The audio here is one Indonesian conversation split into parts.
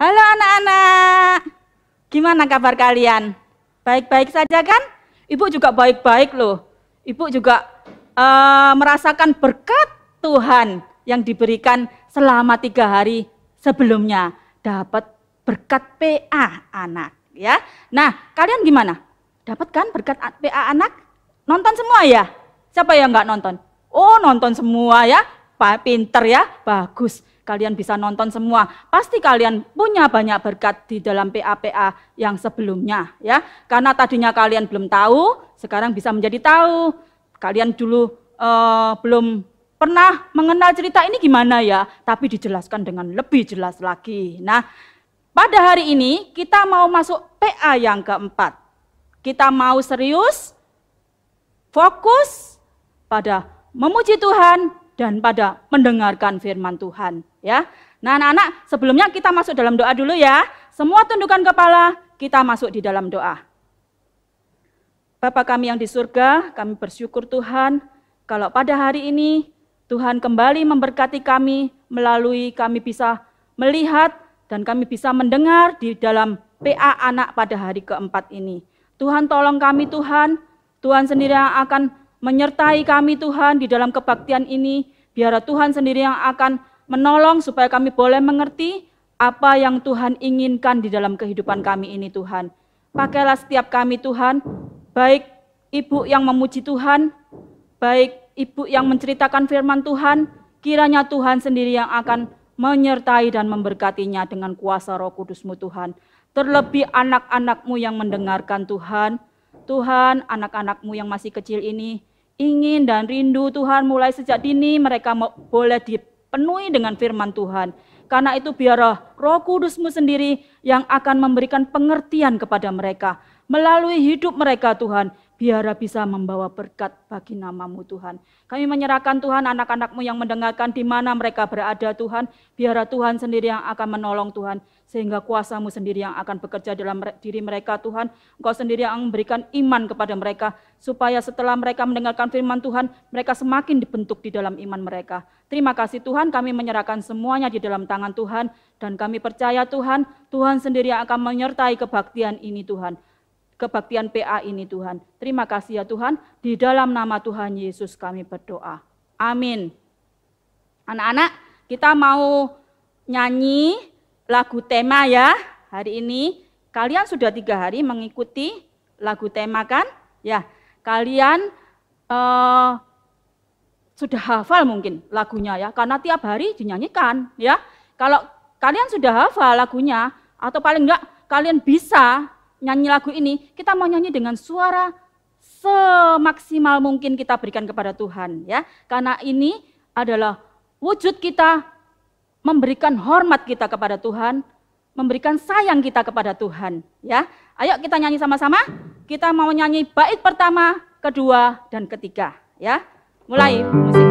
Halo anak-anak. Gimana kabar kalian? Baik-baik saja kan? Ibu juga baik-baik loh. Ibu juga uh, merasakan berkat Tuhan yang diberikan selama tiga hari sebelumnya. Dapat berkat PA anak ya. Nah kalian gimana? Dapat kan berkat PA anak? Nonton semua ya? Siapa yang nggak nonton? Oh nonton semua ya, Pak pinter ya, bagus kalian bisa nonton semua. Pasti kalian punya banyak berkat di dalam PAPA yang sebelumnya ya. Karena tadinya kalian belum tahu, sekarang bisa menjadi tahu. Kalian dulu uh, belum pernah mengenal cerita ini gimana ya, tapi dijelaskan dengan lebih jelas lagi. Nah, pada hari ini kita mau masuk PA yang keempat. Kita mau serius, fokus pada memuji Tuhan, dan pada mendengarkan firman Tuhan, ya. Nah, anak-anak, sebelumnya kita masuk dalam doa dulu ya. Semua tundukan kepala, kita masuk di dalam doa. Bapak kami yang di surga, kami bersyukur Tuhan kalau pada hari ini Tuhan kembali memberkati kami melalui kami bisa melihat dan kami bisa mendengar di dalam PA anak pada hari keempat ini. Tuhan tolong kami Tuhan, Tuhan sendiri yang akan menyertai kami Tuhan di dalam kebaktian ini. Biar Tuhan sendiri yang akan menolong supaya kami boleh mengerti apa yang Tuhan inginkan di dalam kehidupan kami ini Tuhan. Pakailah setiap kami Tuhan, baik ibu yang memuji Tuhan, baik ibu yang menceritakan firman Tuhan, kiranya Tuhan sendiri yang akan menyertai dan memberkatinya dengan kuasa roh kudusmu Tuhan. Terlebih anak-anakmu yang mendengarkan Tuhan, Tuhan anak-anakmu yang masih kecil ini, ingin dan rindu Tuhan mulai sejak dini mereka boleh dipenuhi dengan firman Tuhan. Karena itu biarlah roh kudusmu sendiri yang akan memberikan pengertian kepada mereka. Melalui hidup mereka Tuhan, biarlah bisa membawa berkat bagi namamu Tuhan. Kami menyerahkan Tuhan anak-anakmu yang mendengarkan di mana mereka berada Tuhan. Biarlah Tuhan sendiri yang akan menolong Tuhan sehingga kuasamu sendiri yang akan bekerja dalam diri mereka Tuhan. Engkau sendiri yang memberikan iman kepada mereka, supaya setelah mereka mendengarkan firman Tuhan, mereka semakin dibentuk di dalam iman mereka. Terima kasih Tuhan, kami menyerahkan semuanya di dalam tangan Tuhan, dan kami percaya Tuhan, Tuhan sendiri yang akan menyertai kebaktian ini Tuhan. Kebaktian PA ini Tuhan. Terima kasih ya Tuhan, di dalam nama Tuhan Yesus kami berdoa. Amin. Anak-anak, kita mau nyanyi lagu tema ya hari ini. Kalian sudah tiga hari mengikuti lagu tema kan? Ya, kalian uh, sudah hafal mungkin lagunya ya, karena tiap hari dinyanyikan ya. Kalau kalian sudah hafal lagunya atau paling enggak kalian bisa nyanyi lagu ini, kita mau nyanyi dengan suara semaksimal mungkin kita berikan kepada Tuhan ya. Karena ini adalah wujud kita memberikan hormat kita kepada Tuhan, memberikan sayang kita kepada Tuhan, ya. Ayo kita nyanyi sama-sama. Kita mau nyanyi bait pertama, kedua, dan ketiga, ya. Mulai musik.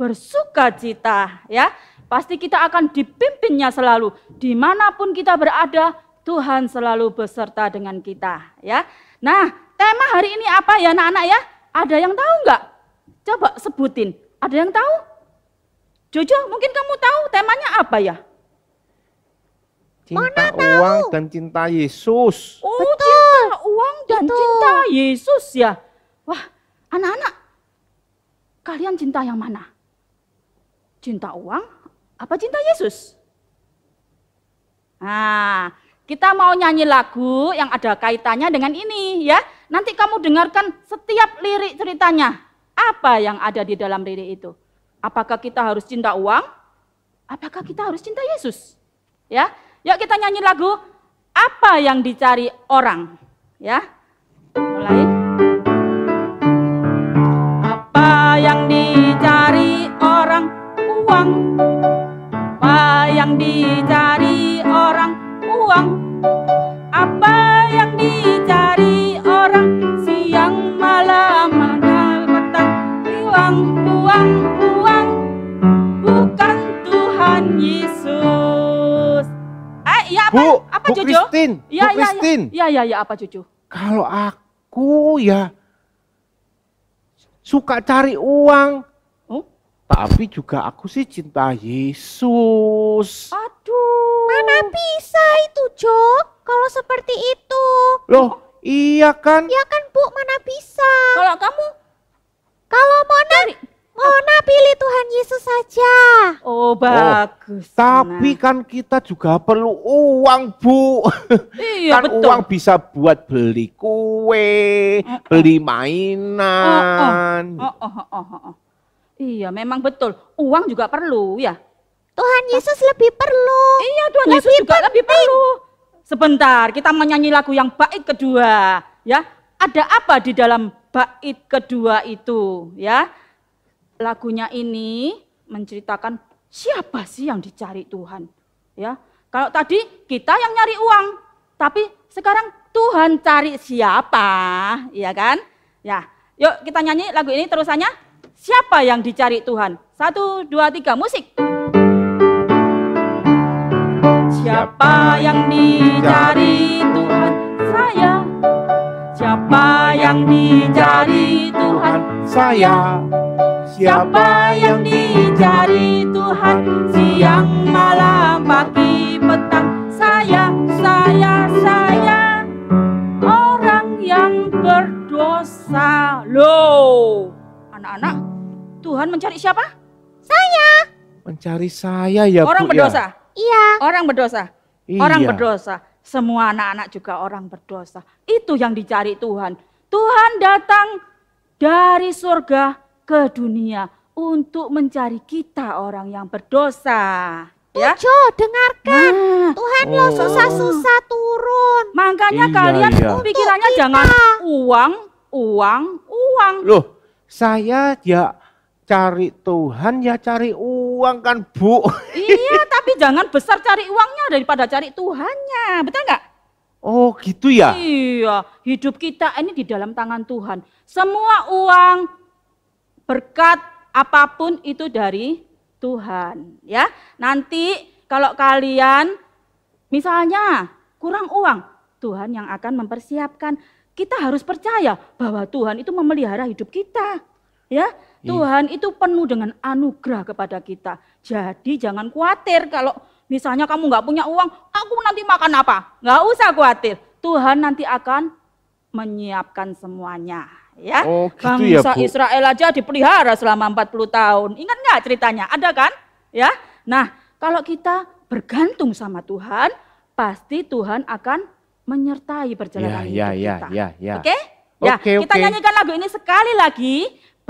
bersuka cita ya. Pasti kita akan dipimpinnya selalu. Dimanapun kita berada, Tuhan selalu beserta dengan kita ya. Nah tema hari ini apa ya anak-anak ya? Ada yang tahu nggak? Coba sebutin. Ada yang tahu? Jojo mungkin kamu tahu temanya apa ya? Cinta Mana uang tahu? dan cinta Yesus. Oh Betul. cinta uang dan Betul. cinta Yesus ya. Wah anak-anak kalian cinta yang mana? Cinta uang apa cinta Yesus? Nah, kita mau nyanyi lagu yang ada kaitannya dengan ini ya. Nanti kamu dengarkan setiap lirik ceritanya. Apa yang ada di dalam lirik itu? Apakah kita harus cinta uang? Apakah kita harus cinta Yesus? Ya. Yuk kita nyanyi lagu apa yang dicari orang? Ya. Mulai. Apa yang dicari orang? uang apa yang dicari orang uang apa yang dicari orang siang malam mana petang uang uang uang bukan Tuhan Yesus eh iya apa Bu, apa Bu cucu Christine, ya, Bu ya, ya, Christine. ya ya ya apa cucu kalau aku ya suka cari uang tapi juga aku sih cinta Yesus. Aduh. Mana bisa itu, Jok? Kalau seperti itu. Loh, iya kan? Iya kan, Bu, mana bisa? Kalau kamu Kalau Mona Dari... Mona pilih Tuhan Yesus saja. Oh, oh bagus. tapi kan kita juga perlu uang, Bu. Iya, kan uang bisa buat beli kue, eh, eh. beli oh, oh. mainan. oh, oh, oh, oh, oh. oh. Iya, memang betul. Uang juga perlu, ya. Tuhan Yesus lebih perlu. Iya, Tuhan lebih Yesus juga lebih perlu. Sebentar, kita menyanyi lagu yang Baik kedua, ya. Ada apa di dalam bait kedua itu, ya? Lagunya ini menceritakan siapa sih yang dicari Tuhan, ya? Kalau tadi kita yang nyari uang, tapi sekarang Tuhan cari siapa, ya kan? Ya, yuk kita nyanyi lagu ini terusannya. Siapa yang dicari Tuhan? Satu, dua, tiga, musik. Siapa yang dicari Tuhan? Saya. Siapa yang dicari Tuhan? Saya. Siapa yang dicari Tuhan? Siang, malam, pagi, petang. Saya, saya, saya. Orang yang berdosa. Loh, anak-anak Tuhan mencari siapa? Saya. Mencari saya ya Orang Bu, ya? berdosa? Ya. Iya. Orang berdosa? Iya. Orang berdosa. Semua anak-anak juga orang berdosa. Itu yang dicari Tuhan. Tuhan datang dari surga ke dunia untuk mencari kita orang yang berdosa. Ya? Tujo, dengarkan. Nah. Tuhan oh. lo susah-susah turun. Makanya iya, kalian iya. pikirannya jangan uang, uang, uang. Loh, saya ya cari Tuhan ya cari uang kan Bu. Iya tapi jangan besar cari uangnya daripada cari Tuhannya, betul nggak? Oh gitu ya? Iya, hidup kita ini di dalam tangan Tuhan. Semua uang, berkat, apapun itu dari Tuhan. ya. Nanti kalau kalian misalnya kurang uang, Tuhan yang akan mempersiapkan. Kita harus percaya bahwa Tuhan itu memelihara hidup kita. Ya, Tuhan itu penuh dengan anugerah kepada kita. Jadi jangan khawatir kalau misalnya kamu nggak punya uang, aku nanti makan apa? Nggak usah khawatir. Tuhan nanti akan menyiapkan semuanya. Ya, oh, gitu ya, bangsa ya, Israel aja dipelihara selama 40 tahun. Ingat nggak ceritanya? Ada kan? Ya. Nah, kalau kita bergantung sama Tuhan, pasti Tuhan akan menyertai perjalanan ya, ya, ya, kita. Ya, ya, ya. Oke? Okay? Ya, okay, kita okay. nyanyikan lagu ini sekali lagi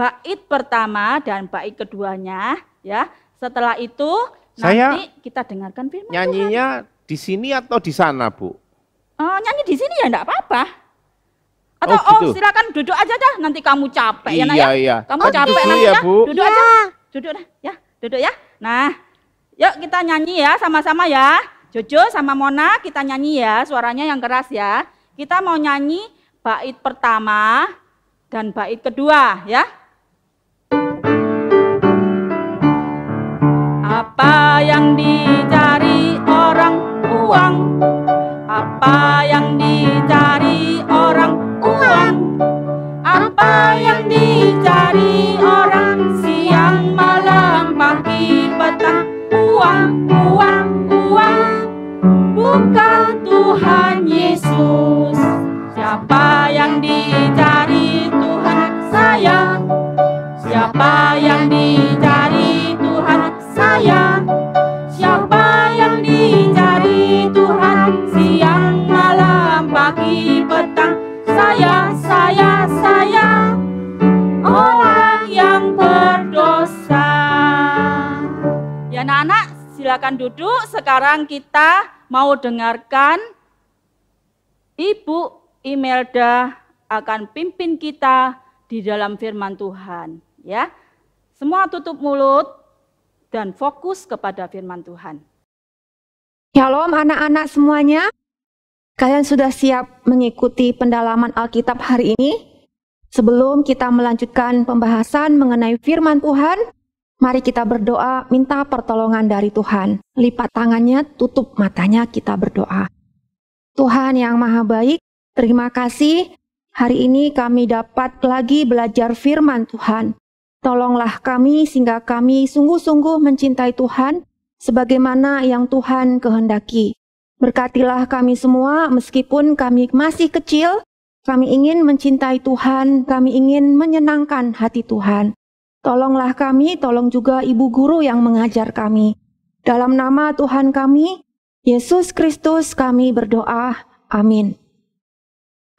bait pertama dan bait keduanya ya. Setelah itu Saya nanti kita dengarkan firman Nyanyinya di sini atau di sana, Bu? Oh, nyanyi di sini ya enggak apa-apa. Oh, atau oh, gitu. oh silakan duduk aja dah nanti kamu capek ya, iya, ya nak Iya. Kamu Aduh, capek nanti iya, ya, Bu. Duduk ya. aja. Iya. Duduk dah ya, duduk ya. Nah, yuk kita nyanyi ya sama-sama ya. Jojo sama Mona kita nyanyi ya, suaranya yang keras ya. Kita mau nyanyi bait pertama dan bait kedua ya. Apa yang dicari orang uang? Apa yang dicari orang uang? Apa yang dicari orang siang malam pagi petang uang uang uang bukan Tuhan Yesus siapa yang dicari Tuhan saya siapa yang dicari silakan duduk. Sekarang kita mau dengarkan Ibu Imelda akan pimpin kita di dalam firman Tuhan, ya. Semua tutup mulut dan fokus kepada firman Tuhan. Shalom anak-anak semuanya. Kalian sudah siap mengikuti pendalaman Alkitab hari ini? Sebelum kita melanjutkan pembahasan mengenai firman Tuhan, Mari kita berdoa, minta pertolongan dari Tuhan. Lipat tangannya, tutup matanya, kita berdoa. Tuhan yang Maha Baik, terima kasih. Hari ini kami dapat lagi belajar firman Tuhan. Tolonglah kami sehingga kami sungguh-sungguh mencintai Tuhan sebagaimana yang Tuhan kehendaki. Berkatilah kami semua meskipun kami masih kecil, kami ingin mencintai Tuhan, kami ingin menyenangkan hati Tuhan. Tolonglah kami, tolong juga ibu guru yang mengajar kami. Dalam nama Tuhan kami, Yesus Kristus kami berdoa. Amin.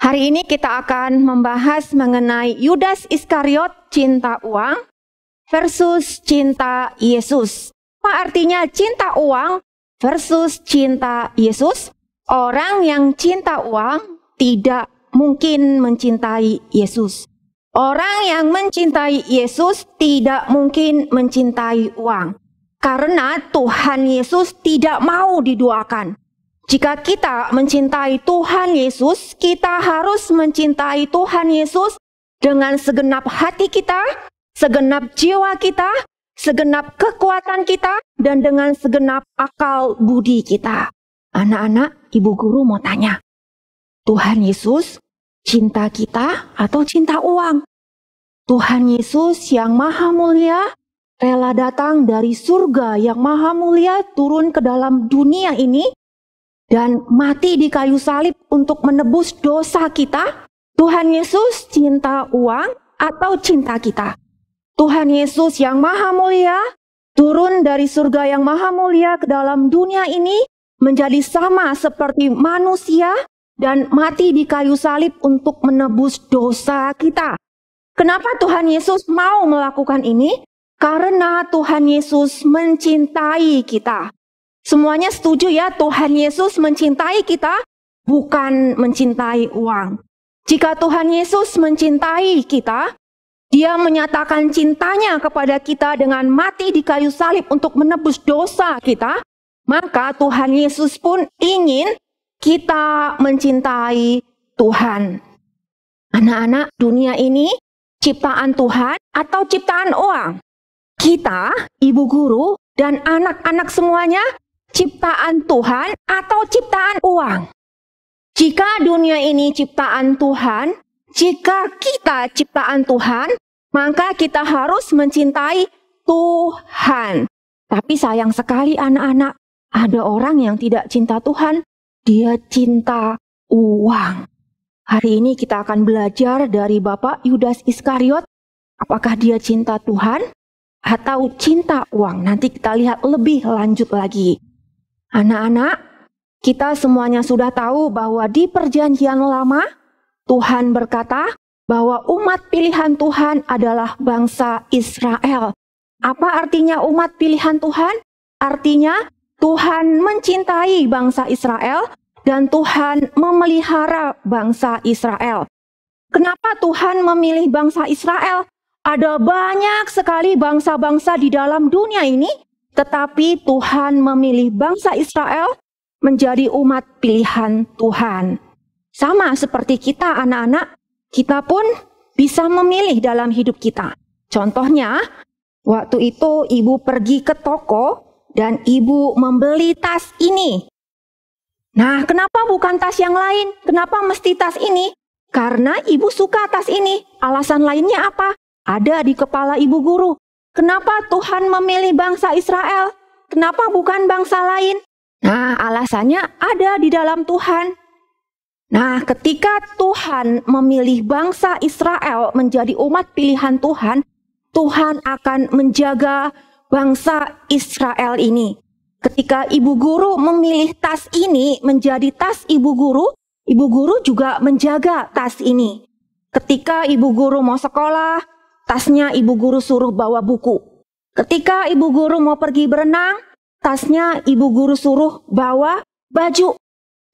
Hari ini kita akan membahas mengenai Yudas Iskariot cinta uang versus cinta Yesus. Apa artinya cinta uang versus cinta Yesus? Orang yang cinta uang tidak mungkin mencintai Yesus. Orang yang mencintai Yesus tidak mungkin mencintai uang, karena Tuhan Yesus tidak mau diduakan. Jika kita mencintai Tuhan Yesus, kita harus mencintai Tuhan Yesus dengan segenap hati kita, segenap jiwa kita, segenap kekuatan kita, dan dengan segenap akal budi kita. Anak-anak, ibu guru mau tanya, Tuhan Yesus cinta kita atau cinta uang. Tuhan Yesus yang Maha Mulia rela datang dari surga yang Maha Mulia turun ke dalam dunia ini dan mati di kayu salib untuk menebus dosa kita. Tuhan Yesus cinta uang atau cinta kita. Tuhan Yesus yang Maha Mulia turun dari surga yang Maha Mulia ke dalam dunia ini menjadi sama seperti manusia dan mati di kayu salib untuk menebus dosa kita. Kenapa Tuhan Yesus mau melakukan ini? Karena Tuhan Yesus mencintai kita. Semuanya setuju ya, Tuhan Yesus mencintai kita, bukan mencintai uang. Jika Tuhan Yesus mencintai kita, Dia menyatakan cintanya kepada kita dengan mati di kayu salib untuk menebus dosa kita, maka Tuhan Yesus pun ingin kita mencintai Tuhan. Anak-anak, dunia ini ciptaan Tuhan atau ciptaan uang. Kita, ibu guru, dan anak-anak semuanya ciptaan Tuhan atau ciptaan uang. Jika dunia ini ciptaan Tuhan, jika kita ciptaan Tuhan, maka kita harus mencintai Tuhan. Tapi sayang sekali anak-anak, ada orang yang tidak cinta Tuhan, dia cinta uang. Hari ini kita akan belajar dari Bapak Yudas Iskariot apakah dia cinta Tuhan atau cinta uang. Nanti kita lihat lebih lanjut lagi. Anak-anak, kita semuanya sudah tahu bahwa di Perjanjian Lama Tuhan berkata bahwa umat pilihan Tuhan adalah bangsa Israel. Apa artinya umat pilihan Tuhan? Artinya Tuhan mencintai bangsa Israel dan Tuhan memelihara bangsa Israel. Kenapa Tuhan memilih bangsa Israel? Ada banyak sekali bangsa-bangsa di dalam dunia ini, tetapi Tuhan memilih bangsa Israel menjadi umat pilihan Tuhan. Sama seperti kita anak-anak, kita pun bisa memilih dalam hidup kita. Contohnya, waktu itu ibu pergi ke toko dan ibu membeli tas ini. Nah, kenapa bukan tas yang lain? Kenapa mesti tas ini? Karena ibu suka tas ini. Alasan lainnya apa? Ada di kepala ibu guru. Kenapa Tuhan memilih bangsa Israel? Kenapa bukan bangsa lain? Nah, alasannya ada di dalam Tuhan. Nah, ketika Tuhan memilih bangsa Israel menjadi umat pilihan Tuhan, Tuhan akan menjaga bangsa Israel ini. Ketika ibu guru memilih tas ini menjadi tas ibu guru, ibu guru juga menjaga tas ini. Ketika ibu guru mau sekolah, tasnya ibu guru suruh bawa buku. Ketika ibu guru mau pergi berenang, tasnya ibu guru suruh bawa baju.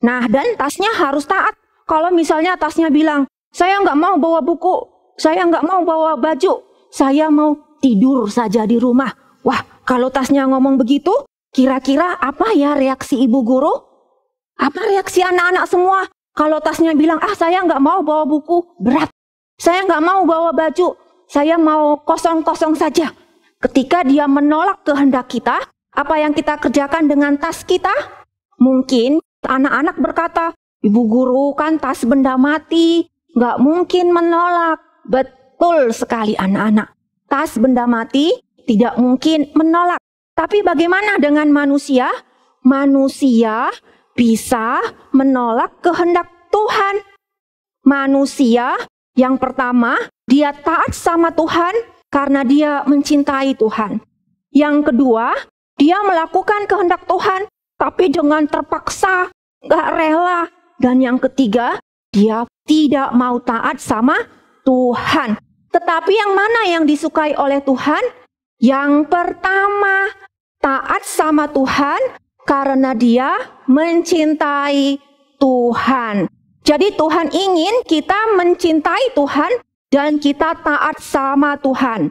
Nah, dan tasnya harus taat. Kalau misalnya tasnya bilang, saya nggak mau bawa buku, saya nggak mau bawa baju, saya mau tidur saja di rumah. Wah, kalau tasnya ngomong begitu, kira-kira apa ya reaksi ibu guru? Apa reaksi anak-anak semua? Kalau tasnya bilang, ah saya nggak mau bawa buku, berat. Saya nggak mau bawa baju, saya mau kosong-kosong saja. Ketika dia menolak kehendak kita, apa yang kita kerjakan dengan tas kita? Mungkin anak-anak berkata, ibu guru kan tas benda mati, nggak mungkin menolak. Betul sekali anak-anak. Tas benda mati tidak mungkin menolak. Tapi bagaimana dengan manusia? Manusia bisa menolak kehendak Tuhan. Manusia yang pertama, dia taat sama Tuhan karena dia mencintai Tuhan. Yang kedua, dia melakukan kehendak Tuhan tapi dengan terpaksa, gak rela. Dan yang ketiga, dia tidak mau taat sama Tuhan. Tetapi yang mana yang disukai oleh Tuhan? Yang pertama, taat sama Tuhan karena dia mencintai Tuhan. Jadi Tuhan ingin kita mencintai Tuhan dan kita taat sama Tuhan.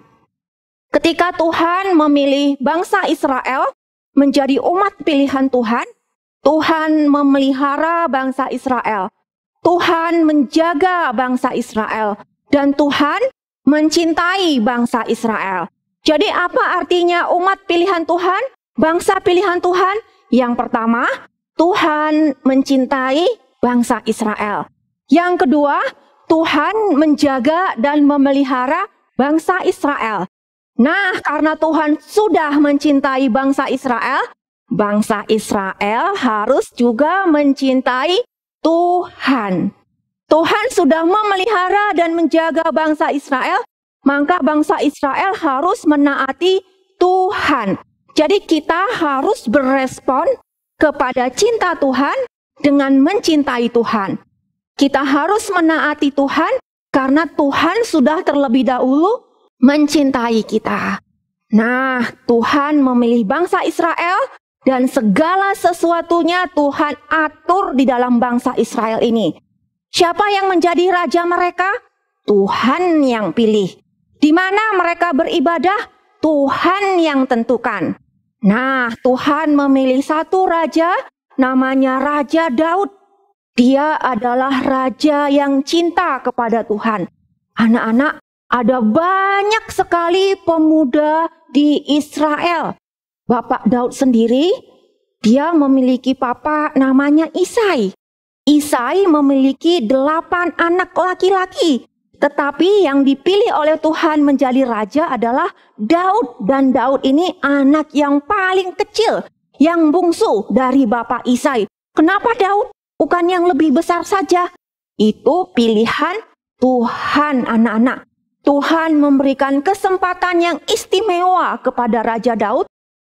Ketika Tuhan memilih bangsa Israel menjadi umat pilihan Tuhan, Tuhan memelihara bangsa Israel. Tuhan menjaga bangsa Israel dan Tuhan mencintai bangsa Israel. Jadi apa artinya umat pilihan Tuhan? Bangsa pilihan Tuhan? Yang pertama, Tuhan mencintai bangsa Israel. Yang kedua, Tuhan menjaga dan memelihara bangsa Israel. Nah, karena Tuhan sudah mencintai bangsa Israel, bangsa Israel harus juga mencintai Tuhan. Tuhan sudah memelihara dan menjaga bangsa Israel, maka bangsa Israel harus menaati Tuhan. Jadi kita harus berespon kepada cinta Tuhan dengan mencintai Tuhan. Kita harus menaati Tuhan karena Tuhan sudah terlebih dahulu mencintai kita. Nah, Tuhan memilih bangsa Israel dan segala sesuatunya Tuhan atur di dalam bangsa Israel ini. Siapa yang menjadi raja mereka? Tuhan yang pilih. Di mana mereka beribadah, Tuhan yang tentukan. Nah, Tuhan memilih satu raja, namanya Raja Daud. Dia adalah raja yang cinta kepada Tuhan. Anak-anak, ada banyak sekali pemuda di Israel. Bapak Daud sendiri, dia memiliki papa namanya Isai. Isai memiliki delapan anak laki-laki tetapi yang dipilih oleh Tuhan menjadi raja adalah Daud dan Daud ini anak yang paling kecil, yang bungsu dari Bapak Isai. Kenapa Daud? Bukan yang lebih besar saja. Itu pilihan Tuhan anak-anak. Tuhan memberikan kesempatan yang istimewa kepada Raja Daud.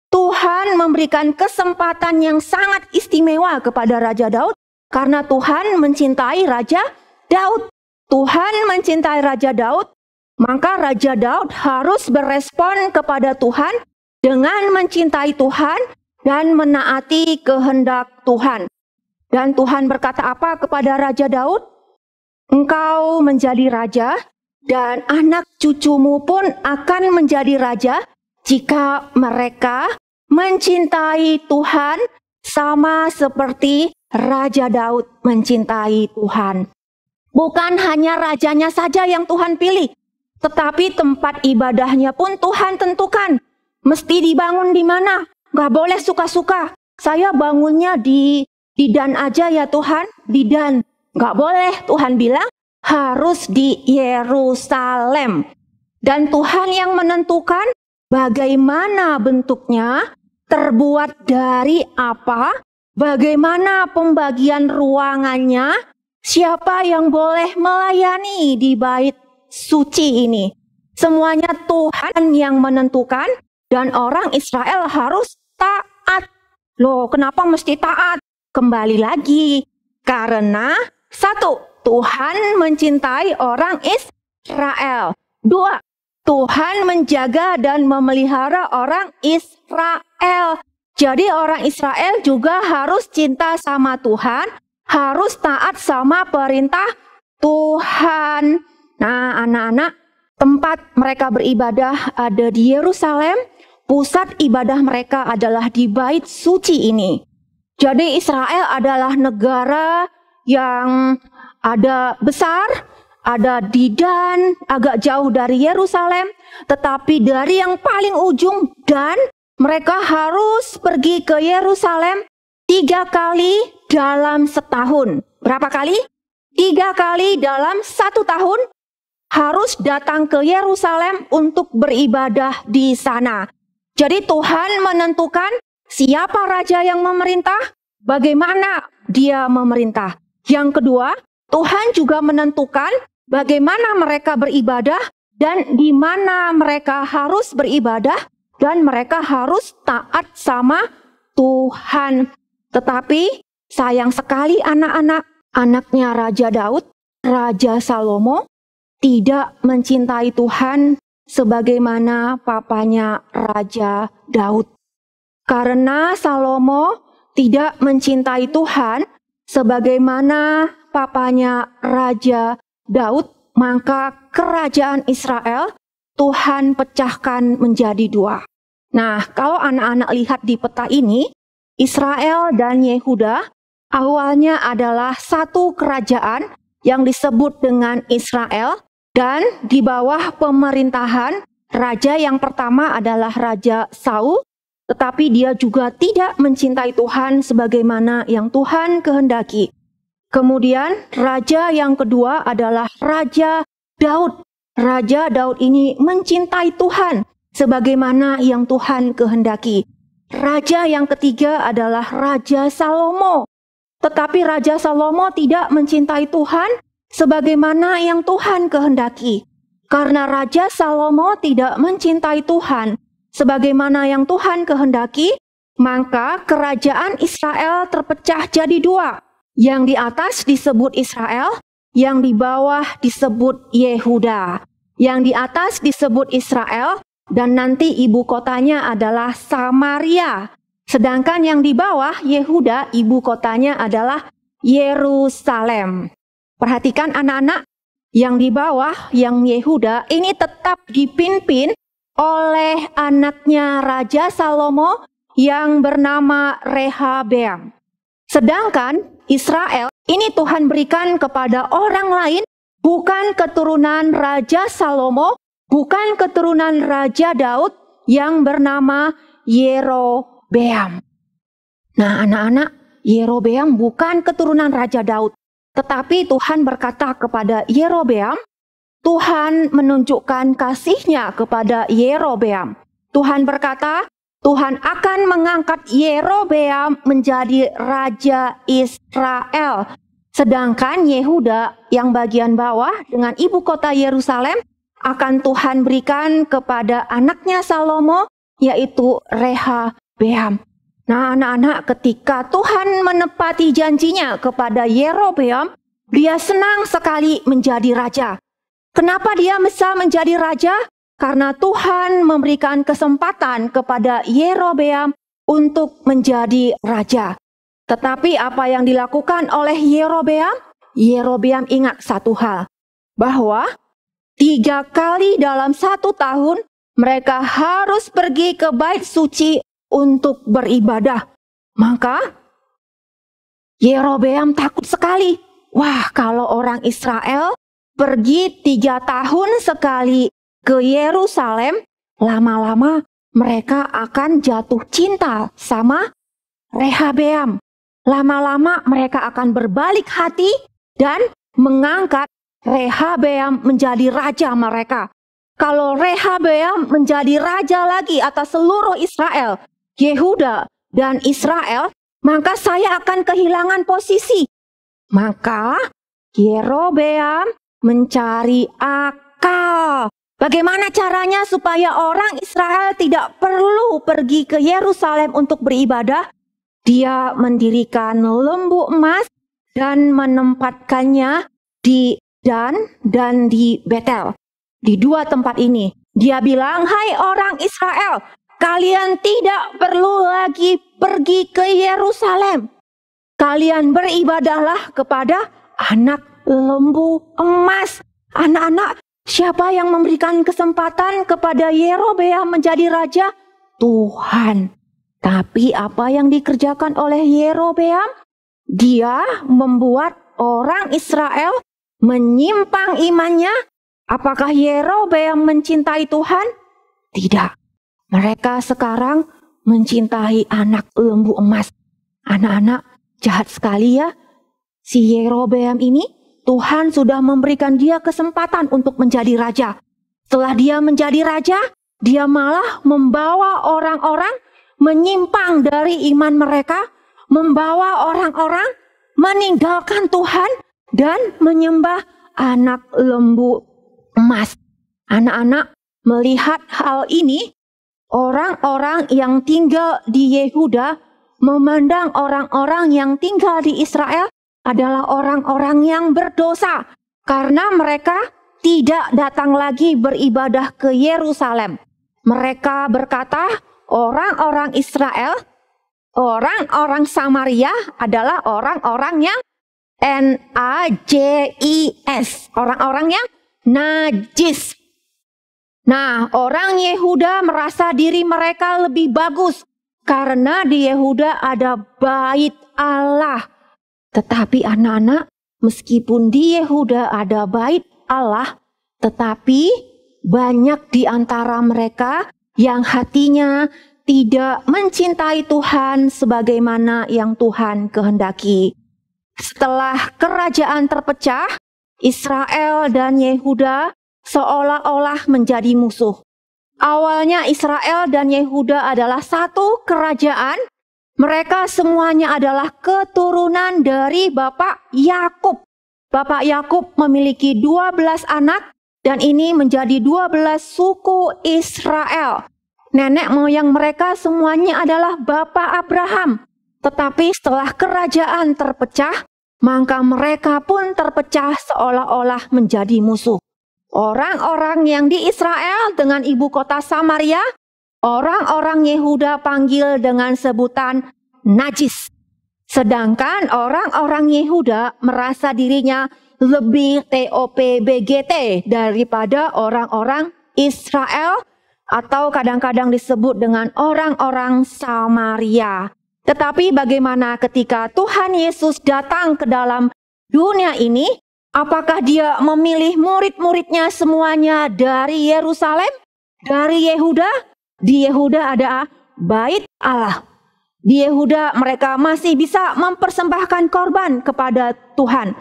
Tuhan memberikan kesempatan yang sangat istimewa kepada Raja Daud karena Tuhan mencintai Raja Daud. Tuhan mencintai Raja Daud, maka Raja Daud harus berespon kepada Tuhan dengan mencintai Tuhan dan menaati kehendak Tuhan. Dan Tuhan berkata apa kepada Raja Daud? Engkau menjadi raja dan anak cucumu pun akan menjadi raja jika mereka mencintai Tuhan sama seperti Raja Daud mencintai Tuhan. Bukan hanya rajanya saja yang Tuhan pilih, tetapi tempat ibadahnya pun Tuhan tentukan. Mesti dibangun di mana? Gak boleh suka-suka. Saya bangunnya di di dan aja ya Tuhan, di dan. Gak boleh, Tuhan bilang harus di Yerusalem. Dan Tuhan yang menentukan bagaimana bentuknya, terbuat dari apa, bagaimana pembagian ruangannya, Siapa yang boleh melayani di bait suci ini? Semuanya Tuhan yang menentukan dan orang Israel harus taat. Loh, kenapa mesti taat? Kembali lagi, karena satu, Tuhan mencintai orang Israel. Dua, Tuhan menjaga dan memelihara orang Israel. Jadi orang Israel juga harus cinta sama Tuhan, harus taat sama perintah Tuhan. Nah, anak-anak, tempat mereka beribadah ada di Yerusalem, pusat ibadah mereka adalah di Bait Suci ini. Jadi Israel adalah negara yang ada besar, ada di Dan, agak jauh dari Yerusalem, tetapi dari yang paling ujung Dan, mereka harus pergi ke Yerusalem tiga kali dalam setahun. Berapa kali? Tiga kali dalam satu tahun harus datang ke Yerusalem untuk beribadah di sana. Jadi Tuhan menentukan siapa raja yang memerintah, bagaimana dia memerintah. Yang kedua, Tuhan juga menentukan bagaimana mereka beribadah dan di mana mereka harus beribadah dan mereka harus taat sama Tuhan. Tetapi Sayang sekali anak-anak, anaknya Raja Daud, Raja Salomo, tidak mencintai Tuhan sebagaimana papanya Raja Daud. Karena Salomo tidak mencintai Tuhan sebagaimana papanya Raja Daud, maka kerajaan Israel Tuhan pecahkan menjadi dua. Nah, kalau anak-anak lihat di peta ini, Israel dan Yehuda awalnya adalah satu kerajaan yang disebut dengan Israel dan di bawah pemerintahan raja yang pertama adalah Raja Saul tetapi dia juga tidak mencintai Tuhan sebagaimana yang Tuhan kehendaki. Kemudian raja yang kedua adalah Raja Daud. Raja Daud ini mencintai Tuhan sebagaimana yang Tuhan kehendaki. Raja yang ketiga adalah Raja Salomo. Tetapi Raja Salomo tidak mencintai Tuhan sebagaimana yang Tuhan kehendaki. Karena Raja Salomo tidak mencintai Tuhan sebagaimana yang Tuhan kehendaki, maka kerajaan Israel terpecah jadi dua. Yang di atas disebut Israel, yang di bawah disebut Yehuda. Yang di atas disebut Israel, dan nanti ibu kotanya adalah Samaria. Sedangkan yang di bawah Yehuda, ibu kotanya adalah Yerusalem. Perhatikan anak-anak yang di bawah yang Yehuda ini tetap dipimpin oleh anaknya Raja Salomo yang bernama Rehabeam. Sedangkan Israel ini Tuhan berikan kepada orang lain bukan keturunan Raja Salomo, bukan keturunan Raja Daud yang bernama Yerobeam. Yerobeam. Nah, anak-anak, Yerobeam bukan keturunan Raja Daud, tetapi Tuhan berkata kepada Yerobeam, Tuhan menunjukkan kasihnya kepada Yerobeam. Tuhan berkata, Tuhan akan mengangkat Yerobeam menjadi raja Israel. Sedangkan Yehuda yang bagian bawah dengan ibu kota Yerusalem akan Tuhan berikan kepada anaknya Salomo yaitu Reha Beam. Nah anak-anak ketika Tuhan menepati janjinya kepada Yerobeam, dia senang sekali menjadi raja. Kenapa dia bisa menjadi raja? Karena Tuhan memberikan kesempatan kepada Yerobeam untuk menjadi raja. Tetapi apa yang dilakukan oleh Yerobeam? Yerobeam ingat satu hal, bahwa tiga kali dalam satu tahun mereka harus pergi ke bait suci untuk beribadah. Maka Yerobeam takut sekali. Wah, kalau orang Israel pergi tiga tahun sekali ke Yerusalem, lama-lama mereka akan jatuh cinta sama Rehabeam. Lama-lama mereka akan berbalik hati dan mengangkat Rehabeam menjadi raja mereka. Kalau Rehabeam menjadi raja lagi atas seluruh Israel, Yehuda dan Israel, maka saya akan kehilangan posisi. Maka Yerobeam mencari akal. Bagaimana caranya supaya orang Israel tidak perlu pergi ke Yerusalem untuk beribadah? Dia mendirikan lembu emas dan menempatkannya di Dan dan di Betel. Di dua tempat ini, dia bilang, "Hai orang Israel, Kalian tidak perlu lagi pergi ke Yerusalem. Kalian beribadahlah kepada anak lembu emas. Anak-anak, siapa yang memberikan kesempatan kepada Yerobeam menjadi raja? Tuhan. Tapi apa yang dikerjakan oleh Yerobeam? Dia membuat orang Israel menyimpang imannya. Apakah Yerobeam mencintai Tuhan? Tidak. Mereka sekarang mencintai anak lembu emas. Anak-anak jahat sekali ya. Si Yerobeam ini, Tuhan sudah memberikan dia kesempatan untuk menjadi raja. Setelah dia menjadi raja, dia malah membawa orang-orang menyimpang dari iman mereka, membawa orang-orang meninggalkan Tuhan dan menyembah anak lembu emas. Anak-anak melihat hal ini, Orang-orang yang tinggal di Yehuda memandang orang-orang yang tinggal di Israel adalah orang-orang yang berdosa karena mereka tidak datang lagi beribadah ke Yerusalem. Mereka berkata, orang-orang Israel, orang-orang Samaria adalah orang-orang yang N-A-J-I-S, orang-orang yang najis. Nah, orang Yehuda merasa diri mereka lebih bagus karena di Yehuda ada bait Allah. Tetapi anak-anak, meskipun di Yehuda ada bait Allah, tetapi banyak di antara mereka yang hatinya tidak mencintai Tuhan sebagaimana yang Tuhan kehendaki. Setelah kerajaan terpecah, Israel dan Yehuda seolah-olah menjadi musuh. Awalnya Israel dan Yehuda adalah satu kerajaan. Mereka semuanya adalah keturunan dari Bapak Yakub. Bapak Yakub memiliki 12 anak dan ini menjadi 12 suku Israel. Nenek moyang mereka semuanya adalah Bapak Abraham. Tetapi setelah kerajaan terpecah, maka mereka pun terpecah seolah-olah menjadi musuh. Orang-orang yang di Israel dengan ibu kota Samaria, orang-orang Yehuda panggil dengan sebutan najis. Sedangkan orang-orang Yehuda merasa dirinya lebih TOPBGT daripada orang-orang Israel atau kadang-kadang disebut dengan orang-orang Samaria. Tetapi bagaimana ketika Tuhan Yesus datang ke dalam dunia ini, Apakah dia memilih murid-muridnya semuanya dari Yerusalem? Dari Yehuda? Di Yehuda ada bait Allah. Di Yehuda mereka masih bisa mempersembahkan korban kepada Tuhan.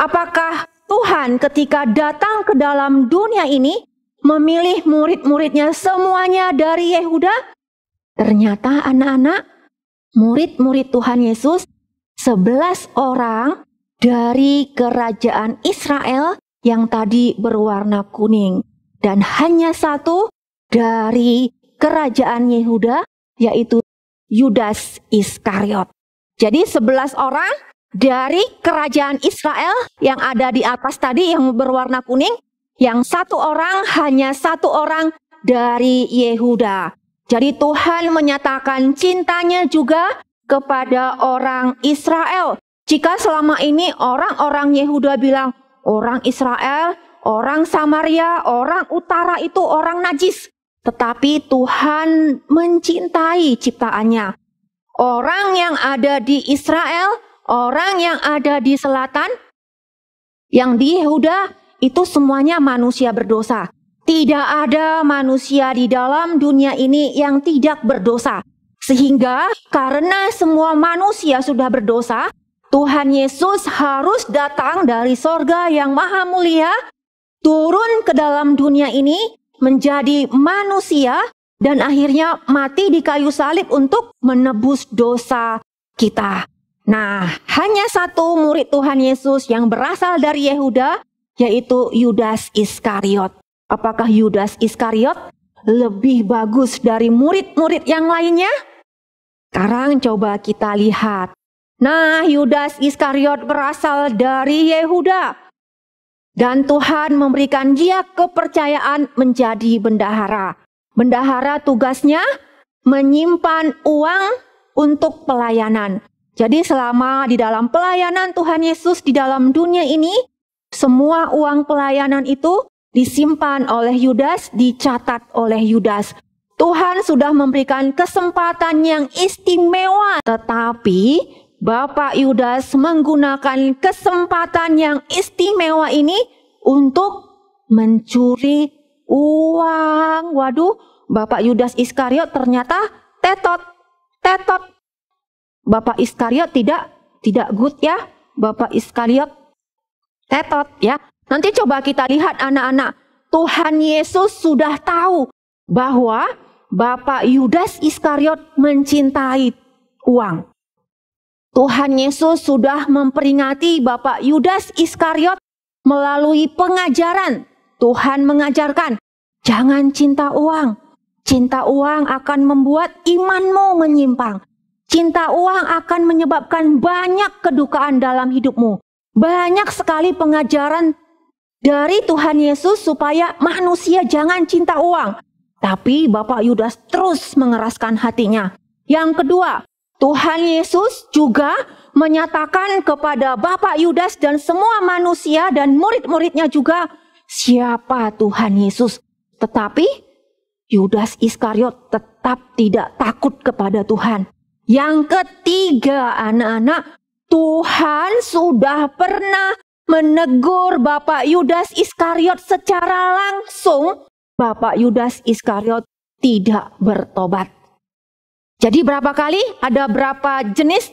Apakah Tuhan ketika datang ke dalam dunia ini memilih murid-muridnya semuanya dari Yehuda? Ternyata anak-anak murid-murid Tuhan Yesus 11 orang dari kerajaan Israel yang tadi berwarna kuning, dan hanya satu dari kerajaan Yehuda, yaitu Yudas Iskariot. Jadi sebelas orang dari kerajaan Israel yang ada di atas tadi yang berwarna kuning, yang satu orang hanya satu orang dari Yehuda. Jadi Tuhan menyatakan cintanya juga kepada orang Israel jika selama ini orang-orang Yehuda bilang, orang Israel, orang Samaria, orang utara itu orang najis. Tetapi Tuhan mencintai ciptaannya. Orang yang ada di Israel, orang yang ada di selatan, yang di Yehuda, itu semuanya manusia berdosa. Tidak ada manusia di dalam dunia ini yang tidak berdosa. Sehingga karena semua manusia sudah berdosa, Tuhan Yesus harus datang dari sorga yang maha mulia, turun ke dalam dunia ini, menjadi manusia, dan akhirnya mati di kayu salib untuk menebus dosa kita. Nah, hanya satu murid Tuhan Yesus yang berasal dari Yehuda, yaitu Yudas Iskariot. Apakah Yudas Iskariot lebih bagus dari murid-murid yang lainnya? Sekarang coba kita lihat Nah, Yudas Iskariot berasal dari Yehuda. Dan Tuhan memberikan dia kepercayaan menjadi bendahara. Bendahara tugasnya menyimpan uang untuk pelayanan. Jadi selama di dalam pelayanan Tuhan Yesus di dalam dunia ini, semua uang pelayanan itu disimpan oleh Yudas, dicatat oleh Yudas. Tuhan sudah memberikan kesempatan yang istimewa, tetapi Bapak Yudas menggunakan kesempatan yang istimewa ini untuk mencuri uang. Waduh, Bapak Yudas Iskariot ternyata tetot, tetot. Bapak Iskariot tidak tidak good ya. Bapak Iskariot tetot ya. Nanti coba kita lihat anak-anak. Tuhan Yesus sudah tahu bahwa Bapak Yudas Iskariot mencintai uang. Tuhan Yesus sudah memperingati Bapak Yudas Iskariot melalui pengajaran. Tuhan mengajarkan, jangan cinta uang. Cinta uang akan membuat imanmu menyimpang. Cinta uang akan menyebabkan banyak kedukaan dalam hidupmu. Banyak sekali pengajaran dari Tuhan Yesus supaya manusia jangan cinta uang. Tapi Bapak Yudas terus mengeraskan hatinya. Yang kedua, Tuhan Yesus juga menyatakan kepada Bapak Yudas dan semua manusia dan murid-muridnya juga siapa Tuhan Yesus. Tetapi Yudas Iskariot tetap tidak takut kepada Tuhan. Yang ketiga, anak-anak, Tuhan sudah pernah menegur Bapak Yudas Iskariot secara langsung. Bapak Yudas Iskariot tidak bertobat. Jadi berapa kali ada berapa jenis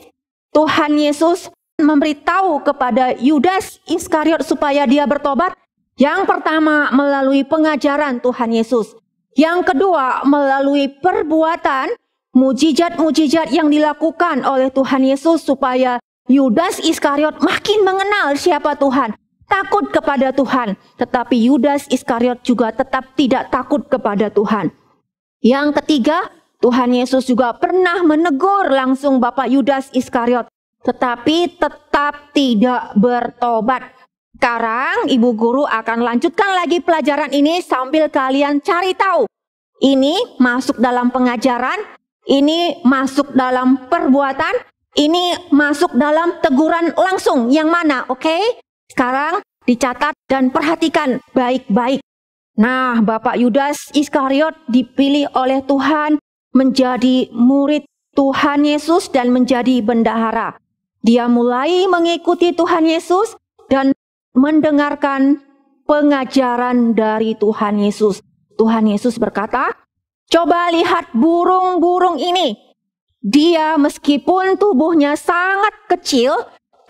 Tuhan Yesus memberitahu kepada Yudas Iskariot supaya dia bertobat? Yang pertama melalui pengajaran Tuhan Yesus. Yang kedua melalui perbuatan mujizat-mujizat yang dilakukan oleh Tuhan Yesus supaya Yudas Iskariot makin mengenal siapa Tuhan, takut kepada Tuhan. Tetapi Yudas Iskariot juga tetap tidak takut kepada Tuhan. Yang ketiga, Tuhan Yesus juga pernah menegur langsung Bapak Yudas Iskariot, tetapi tetap tidak bertobat. Sekarang Ibu Guru akan lanjutkan lagi pelajaran ini sambil kalian cari tahu. Ini masuk dalam pengajaran, ini masuk dalam perbuatan, ini masuk dalam teguran langsung yang mana, oke? Okay? Sekarang dicatat dan perhatikan baik-baik. Nah, Bapak Yudas Iskariot dipilih oleh Tuhan menjadi murid Tuhan Yesus dan menjadi bendahara. Dia mulai mengikuti Tuhan Yesus dan mendengarkan pengajaran dari Tuhan Yesus. Tuhan Yesus berkata, "Coba lihat burung-burung ini. Dia meskipun tubuhnya sangat kecil,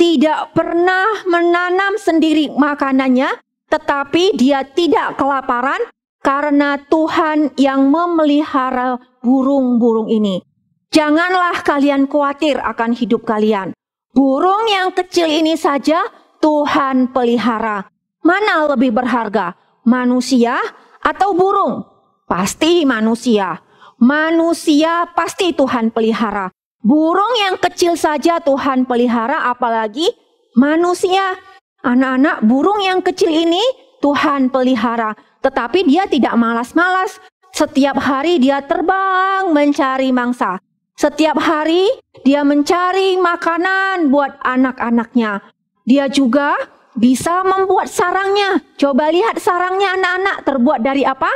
tidak pernah menanam sendiri makanannya, tetapi dia tidak kelaparan karena Tuhan yang memelihara burung-burung ini. Janganlah kalian khawatir akan hidup kalian. Burung yang kecil ini saja Tuhan pelihara. Mana lebih berharga, manusia atau burung? Pasti manusia. Manusia pasti Tuhan pelihara. Burung yang kecil saja Tuhan pelihara, apalagi manusia. Anak-anak burung yang kecil ini Tuhan pelihara, tetapi dia tidak malas-malas. Setiap hari dia terbang mencari mangsa. Setiap hari dia mencari makanan buat anak-anaknya. Dia juga bisa membuat sarangnya. Coba lihat sarangnya anak-anak terbuat dari apa?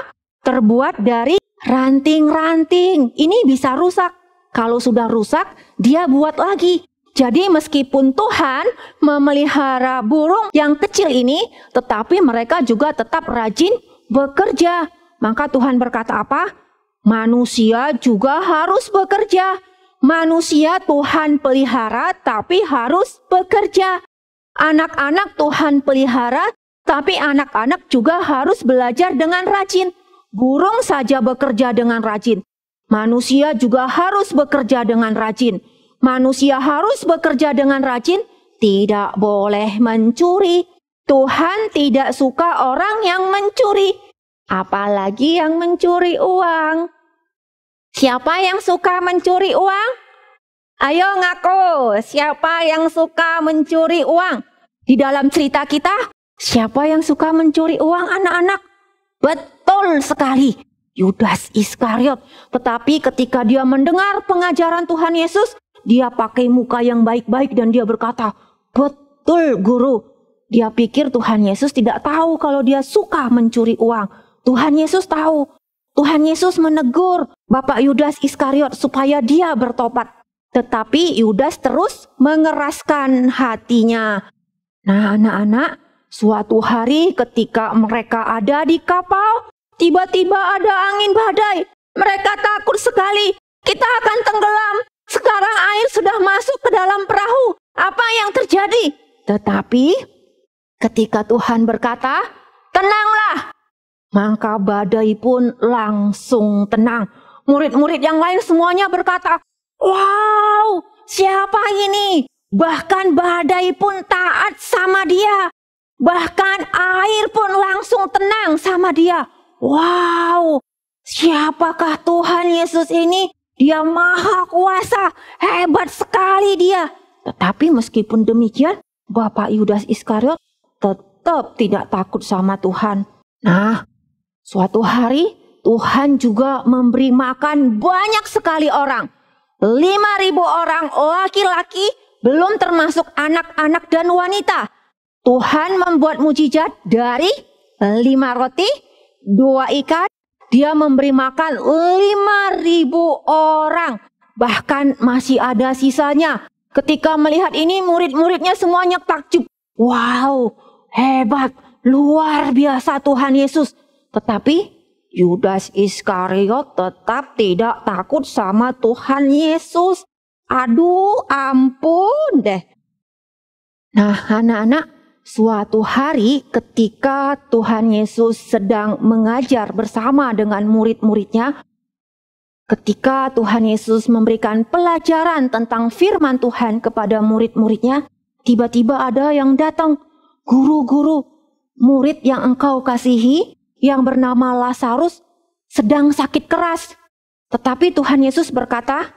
Terbuat dari ranting-ranting. Ini bisa rusak. Kalau sudah rusak, dia buat lagi. Jadi meskipun Tuhan memelihara burung yang kecil ini, tetapi mereka juga tetap rajin bekerja. Maka Tuhan berkata apa? Manusia juga harus bekerja. Manusia Tuhan pelihara tapi harus bekerja. Anak-anak Tuhan pelihara tapi anak-anak juga harus belajar dengan rajin. Burung saja bekerja dengan rajin. Manusia juga harus bekerja dengan rajin. Manusia harus bekerja dengan rajin, tidak boleh mencuri. Tuhan tidak suka orang yang mencuri apalagi yang mencuri uang. Siapa yang suka mencuri uang? Ayo ngaku, siapa yang suka mencuri uang? Di dalam cerita kita, siapa yang suka mencuri uang anak-anak? Betul sekali, Yudas Iskariot. Tetapi ketika dia mendengar pengajaran Tuhan Yesus, dia pakai muka yang baik-baik dan dia berkata, "Betul, guru." Dia pikir Tuhan Yesus tidak tahu kalau dia suka mencuri uang. Tuhan Yesus tahu. Tuhan Yesus menegur Bapak Yudas Iskariot supaya dia bertobat. Tetapi Yudas terus mengeraskan hatinya. Nah anak-anak, suatu hari ketika mereka ada di kapal, tiba-tiba ada angin badai. Mereka takut sekali. Kita akan tenggelam. Sekarang air sudah masuk ke dalam perahu. Apa yang terjadi? Tetapi ketika Tuhan berkata, "Tenanglah, maka badai pun langsung tenang. Murid-murid yang lain semuanya berkata, Wow, siapa ini? Bahkan badai pun taat sama dia. Bahkan air pun langsung tenang sama dia. Wow, siapakah Tuhan Yesus ini? Dia maha kuasa, hebat sekali dia. Tetapi meskipun demikian, Bapak Yudas Iskariot tetap tidak takut sama Tuhan. Nah, Suatu hari Tuhan juga memberi makan banyak sekali orang. lima ribu orang laki-laki belum termasuk anak-anak dan wanita. Tuhan membuat mujizat dari lima roti, dua ikan. Dia memberi makan lima ribu orang. Bahkan masih ada sisanya. Ketika melihat ini murid-muridnya semuanya takjub. Wow, hebat, luar biasa Tuhan Yesus. Tetapi Yudas Iskariot tetap tidak takut sama Tuhan Yesus. Aduh, ampun deh. Nah, anak-anak, suatu hari ketika Tuhan Yesus sedang mengajar bersama dengan murid-muridnya, ketika Tuhan Yesus memberikan pelajaran tentang firman Tuhan kepada murid-muridnya, tiba-tiba ada yang datang, "Guru-guru, murid yang engkau kasihi yang bernama Lazarus sedang sakit keras. Tetapi Tuhan Yesus berkata,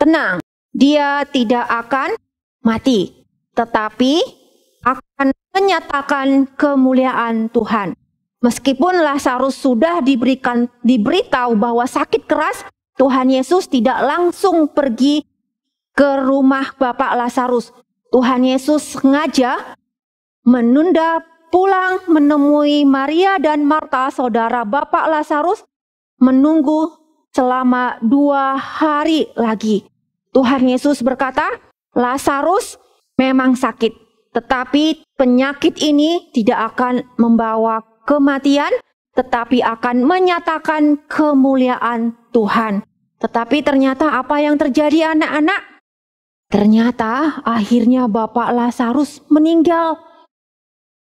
"Tenang, dia tidak akan mati, tetapi akan menyatakan kemuliaan Tuhan." Meskipun Lazarus sudah diberikan diberitahu bahwa sakit keras, Tuhan Yesus tidak langsung pergi ke rumah Bapak Lazarus. Tuhan Yesus sengaja menunda pulang menemui Maria dan Marta, saudara Bapak Lazarus, menunggu selama dua hari lagi. Tuhan Yesus berkata, Lazarus memang sakit, tetapi penyakit ini tidak akan membawa kematian, tetapi akan menyatakan kemuliaan Tuhan. Tetapi ternyata apa yang terjadi anak-anak? Ternyata akhirnya Bapak Lazarus meninggal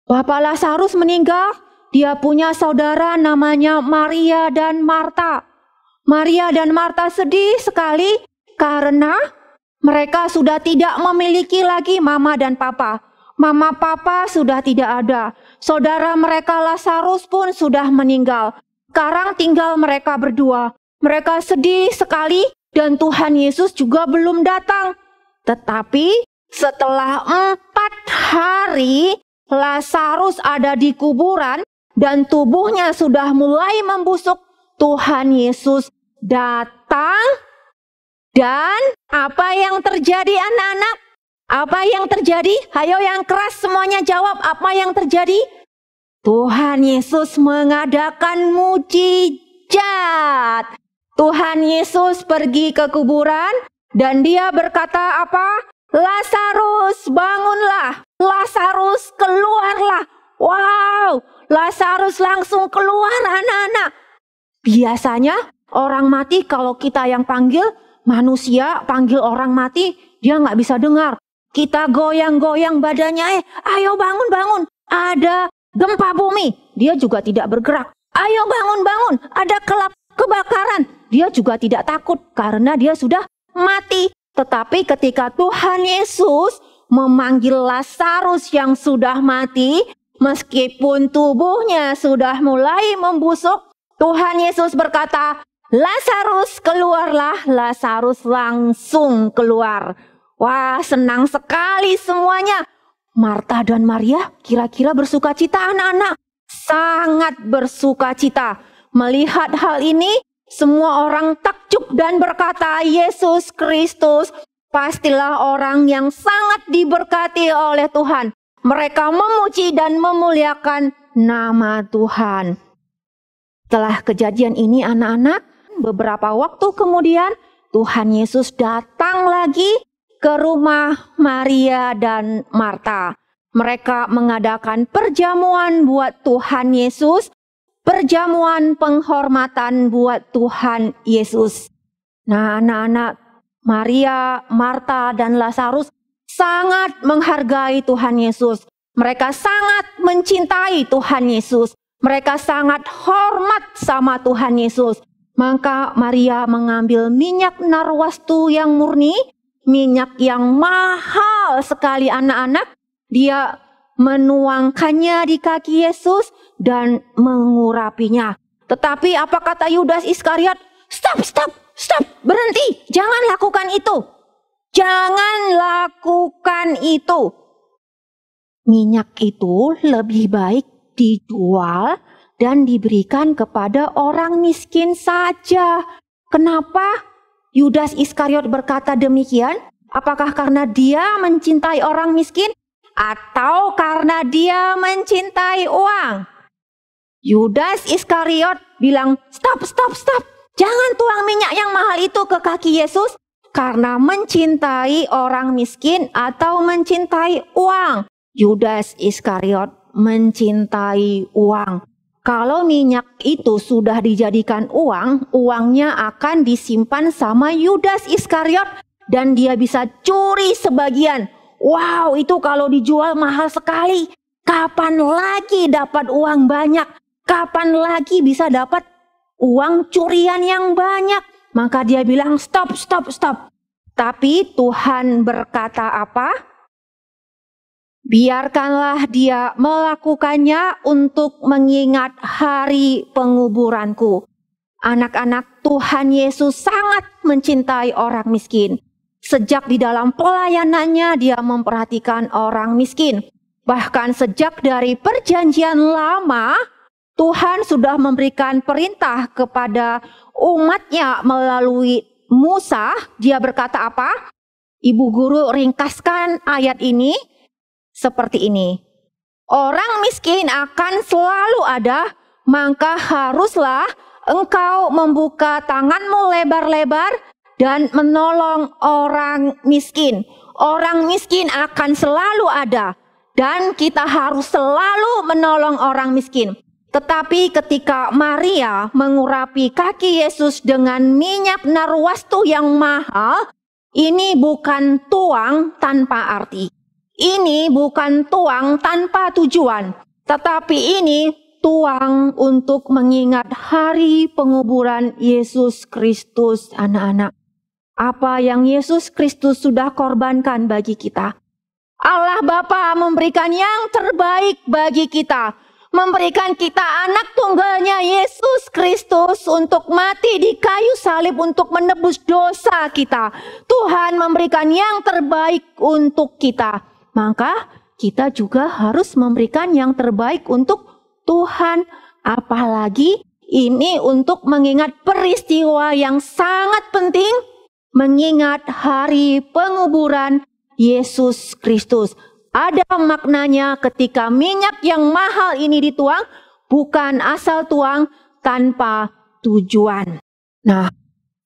Bapak Lazarus meninggal, dia punya saudara namanya Maria dan Marta. Maria dan Marta sedih sekali karena mereka sudah tidak memiliki lagi mama dan papa. Mama papa sudah tidak ada. Saudara mereka Lazarus pun sudah meninggal. Sekarang tinggal mereka berdua. Mereka sedih sekali dan Tuhan Yesus juga belum datang. Tetapi setelah empat hari Lazarus ada di kuburan dan tubuhnya sudah mulai membusuk, Tuhan Yesus datang dan apa yang terjadi anak-anak? Apa yang terjadi? Hayo yang keras semuanya jawab apa yang terjadi? Tuhan Yesus mengadakan mujizat. Tuhan Yesus pergi ke kuburan dan dia berkata apa? Lazarus bangunlah, Lazarus keluarlah. Wow, Lazarus langsung keluar anak-anak. Biasanya orang mati kalau kita yang panggil, manusia panggil orang mati, dia nggak bisa dengar. Kita goyang-goyang badannya, eh ayo bangun bangun, ada gempa bumi, dia juga tidak bergerak. Ayo bangun bangun, ada kelap kebakaran, dia juga tidak takut karena dia sudah mati. Tetapi ketika Tuhan Yesus memanggil Lazarus yang sudah mati, meskipun tubuhnya sudah mulai membusuk, Tuhan Yesus berkata, "Lazarus, keluarlah!" Lazarus langsung keluar. Wah, senang sekali semuanya. Marta dan Maria kira-kira bersuka cita anak-anak. Sangat bersuka cita. Melihat hal ini, semua orang takjub dan berkata, Yesus Kristus pastilah orang yang sangat diberkati oleh Tuhan. Mereka memuji dan memuliakan nama Tuhan. Setelah kejadian ini anak-anak, beberapa waktu kemudian Tuhan Yesus datang lagi ke rumah Maria dan Marta. Mereka mengadakan perjamuan buat Tuhan Yesus perjamuan penghormatan buat Tuhan Yesus. Nah, anak-anak Maria, Marta, dan Lazarus sangat menghargai Tuhan Yesus. Mereka sangat mencintai Tuhan Yesus. Mereka sangat hormat sama Tuhan Yesus. Maka Maria mengambil minyak narwastu yang murni, minyak yang mahal sekali anak-anak. Dia menuangkannya di kaki Yesus, dan mengurapinya. Tetapi apa kata Yudas Iskariot? Stop, stop, stop, berhenti, jangan lakukan itu. Jangan lakukan itu. Minyak itu lebih baik dijual dan diberikan kepada orang miskin saja. Kenapa Yudas Iskariot berkata demikian? Apakah karena dia mencintai orang miskin atau karena dia mencintai uang? Yudas Iskariot bilang, "Stop, stop, stop. Jangan tuang minyak yang mahal itu ke kaki Yesus karena mencintai orang miskin atau mencintai uang." Yudas Iskariot mencintai uang. Kalau minyak itu sudah dijadikan uang, uangnya akan disimpan sama Yudas Iskariot dan dia bisa curi sebagian. Wow, itu kalau dijual mahal sekali. Kapan lagi dapat uang banyak? Kapan lagi bisa dapat uang curian yang banyak? Maka dia bilang stop, stop, stop. Tapi Tuhan berkata apa? Biarkanlah dia melakukannya untuk mengingat hari penguburanku. Anak-anak Tuhan Yesus sangat mencintai orang miskin. Sejak di dalam pelayanannya dia memperhatikan orang miskin. Bahkan sejak dari perjanjian lama, Tuhan sudah memberikan perintah kepada umatnya melalui Musa. Dia berkata apa? Ibu guru ringkaskan ayat ini seperti ini. Orang miskin akan selalu ada, maka haruslah engkau membuka tanganmu lebar-lebar dan menolong orang miskin. Orang miskin akan selalu ada dan kita harus selalu menolong orang miskin. Tetapi ketika Maria mengurapi kaki Yesus dengan minyak narwastu yang mahal, ini bukan tuang tanpa arti. Ini bukan tuang tanpa tujuan, tetapi ini tuang untuk mengingat hari penguburan Yesus Kristus anak-anak. Apa yang Yesus Kristus sudah korbankan bagi kita. Allah Bapa memberikan yang terbaik bagi kita memberikan kita anak tunggalnya Yesus Kristus untuk mati di kayu salib untuk menebus dosa kita. Tuhan memberikan yang terbaik untuk kita. Maka kita juga harus memberikan yang terbaik untuk Tuhan. Apalagi ini untuk mengingat peristiwa yang sangat penting. Mengingat hari penguburan Yesus Kristus. Ada maknanya ketika minyak yang mahal ini dituang, bukan asal tuang tanpa tujuan. Nah,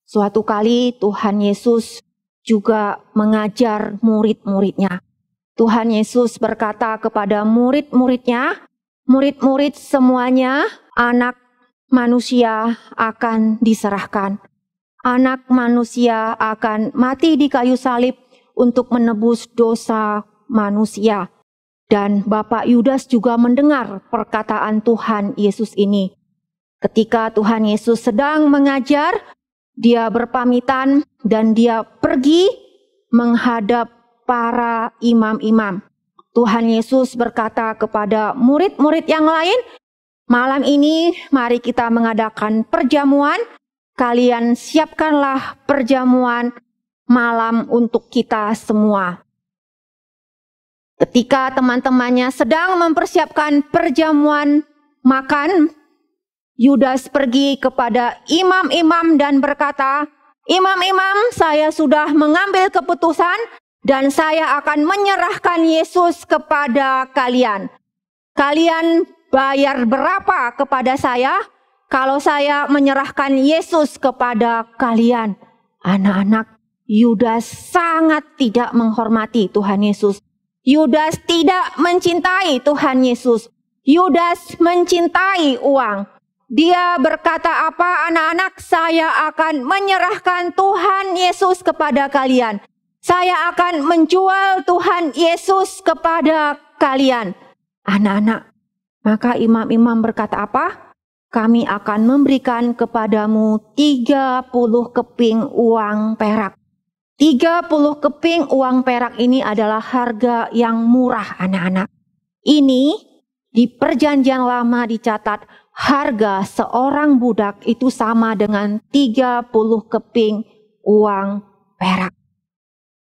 suatu kali Tuhan Yesus juga mengajar murid-muridnya. Tuhan Yesus berkata kepada murid-muridnya, murid-murid semuanya, anak manusia akan diserahkan. Anak manusia akan mati di kayu salib untuk menebus dosa manusia. Dan Bapak Yudas juga mendengar perkataan Tuhan Yesus ini. Ketika Tuhan Yesus sedang mengajar, dia berpamitan dan dia pergi menghadap para imam-imam. Tuhan Yesus berkata kepada murid-murid yang lain, "Malam ini mari kita mengadakan perjamuan. Kalian siapkanlah perjamuan malam untuk kita semua." Ketika teman-temannya sedang mempersiapkan perjamuan makan, Yudas pergi kepada imam-imam dan berkata, "Imam-imam, saya sudah mengambil keputusan dan saya akan menyerahkan Yesus kepada kalian. Kalian bayar berapa kepada saya kalau saya menyerahkan Yesus kepada kalian?" Anak-anak Yudas sangat tidak menghormati Tuhan Yesus. Yudas tidak mencintai Tuhan Yesus. Yudas mencintai uang. Dia berkata apa anak-anak saya akan menyerahkan Tuhan Yesus kepada kalian. Saya akan menjual Tuhan Yesus kepada kalian. Anak-anak, maka imam-imam berkata apa? Kami akan memberikan kepadamu 30 keping uang perak. 30 keping uang perak ini adalah harga yang murah anak-anak. Ini di perjanjian lama dicatat harga seorang budak itu sama dengan 30 keping uang perak.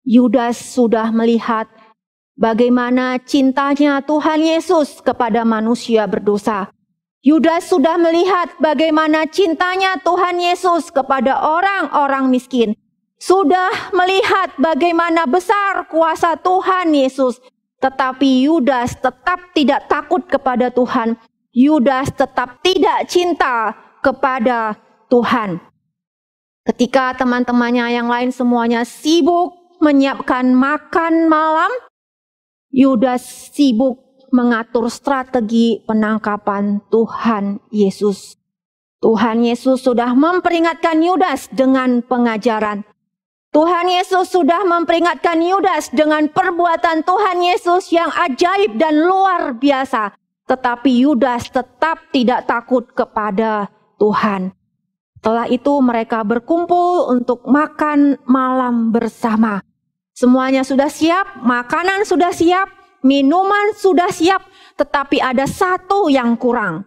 Yudas sudah melihat bagaimana cintanya Tuhan Yesus kepada manusia berdosa. Yudas sudah melihat bagaimana cintanya Tuhan Yesus kepada orang-orang miskin sudah melihat bagaimana besar kuasa Tuhan Yesus, tetapi Yudas tetap tidak takut kepada Tuhan. Yudas tetap tidak cinta kepada Tuhan. Ketika teman-temannya yang lain semuanya sibuk menyiapkan makan malam, Yudas sibuk mengatur strategi penangkapan Tuhan Yesus. Tuhan Yesus sudah memperingatkan Yudas dengan pengajaran Tuhan Yesus sudah memperingatkan Yudas dengan perbuatan Tuhan Yesus yang ajaib dan luar biasa. Tetapi Yudas tetap tidak takut kepada Tuhan. Setelah itu mereka berkumpul untuk makan malam bersama. Semuanya sudah siap, makanan sudah siap, minuman sudah siap, tetapi ada satu yang kurang.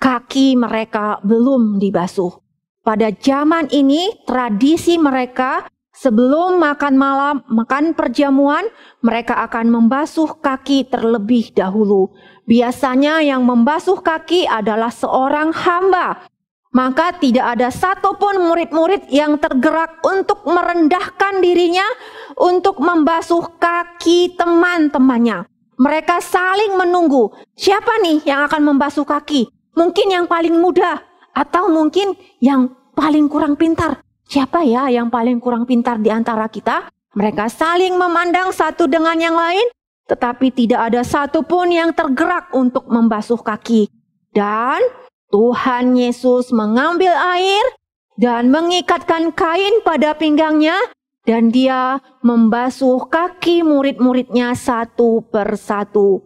Kaki mereka belum dibasuh. Pada zaman ini, tradisi mereka sebelum makan malam, makan perjamuan, mereka akan membasuh kaki terlebih dahulu. Biasanya yang membasuh kaki adalah seorang hamba. Maka tidak ada satupun murid-murid yang tergerak untuk merendahkan dirinya untuk membasuh kaki teman-temannya. Mereka saling menunggu. Siapa nih yang akan membasuh kaki? Mungkin yang paling mudah, atau mungkin yang paling kurang pintar. Siapa ya yang paling kurang pintar di antara kita? Mereka saling memandang satu dengan yang lain, tetapi tidak ada satupun yang tergerak untuk membasuh kaki. Dan Tuhan Yesus mengambil air dan mengikatkan kain pada pinggangnya, dan dia membasuh kaki murid-muridnya satu persatu.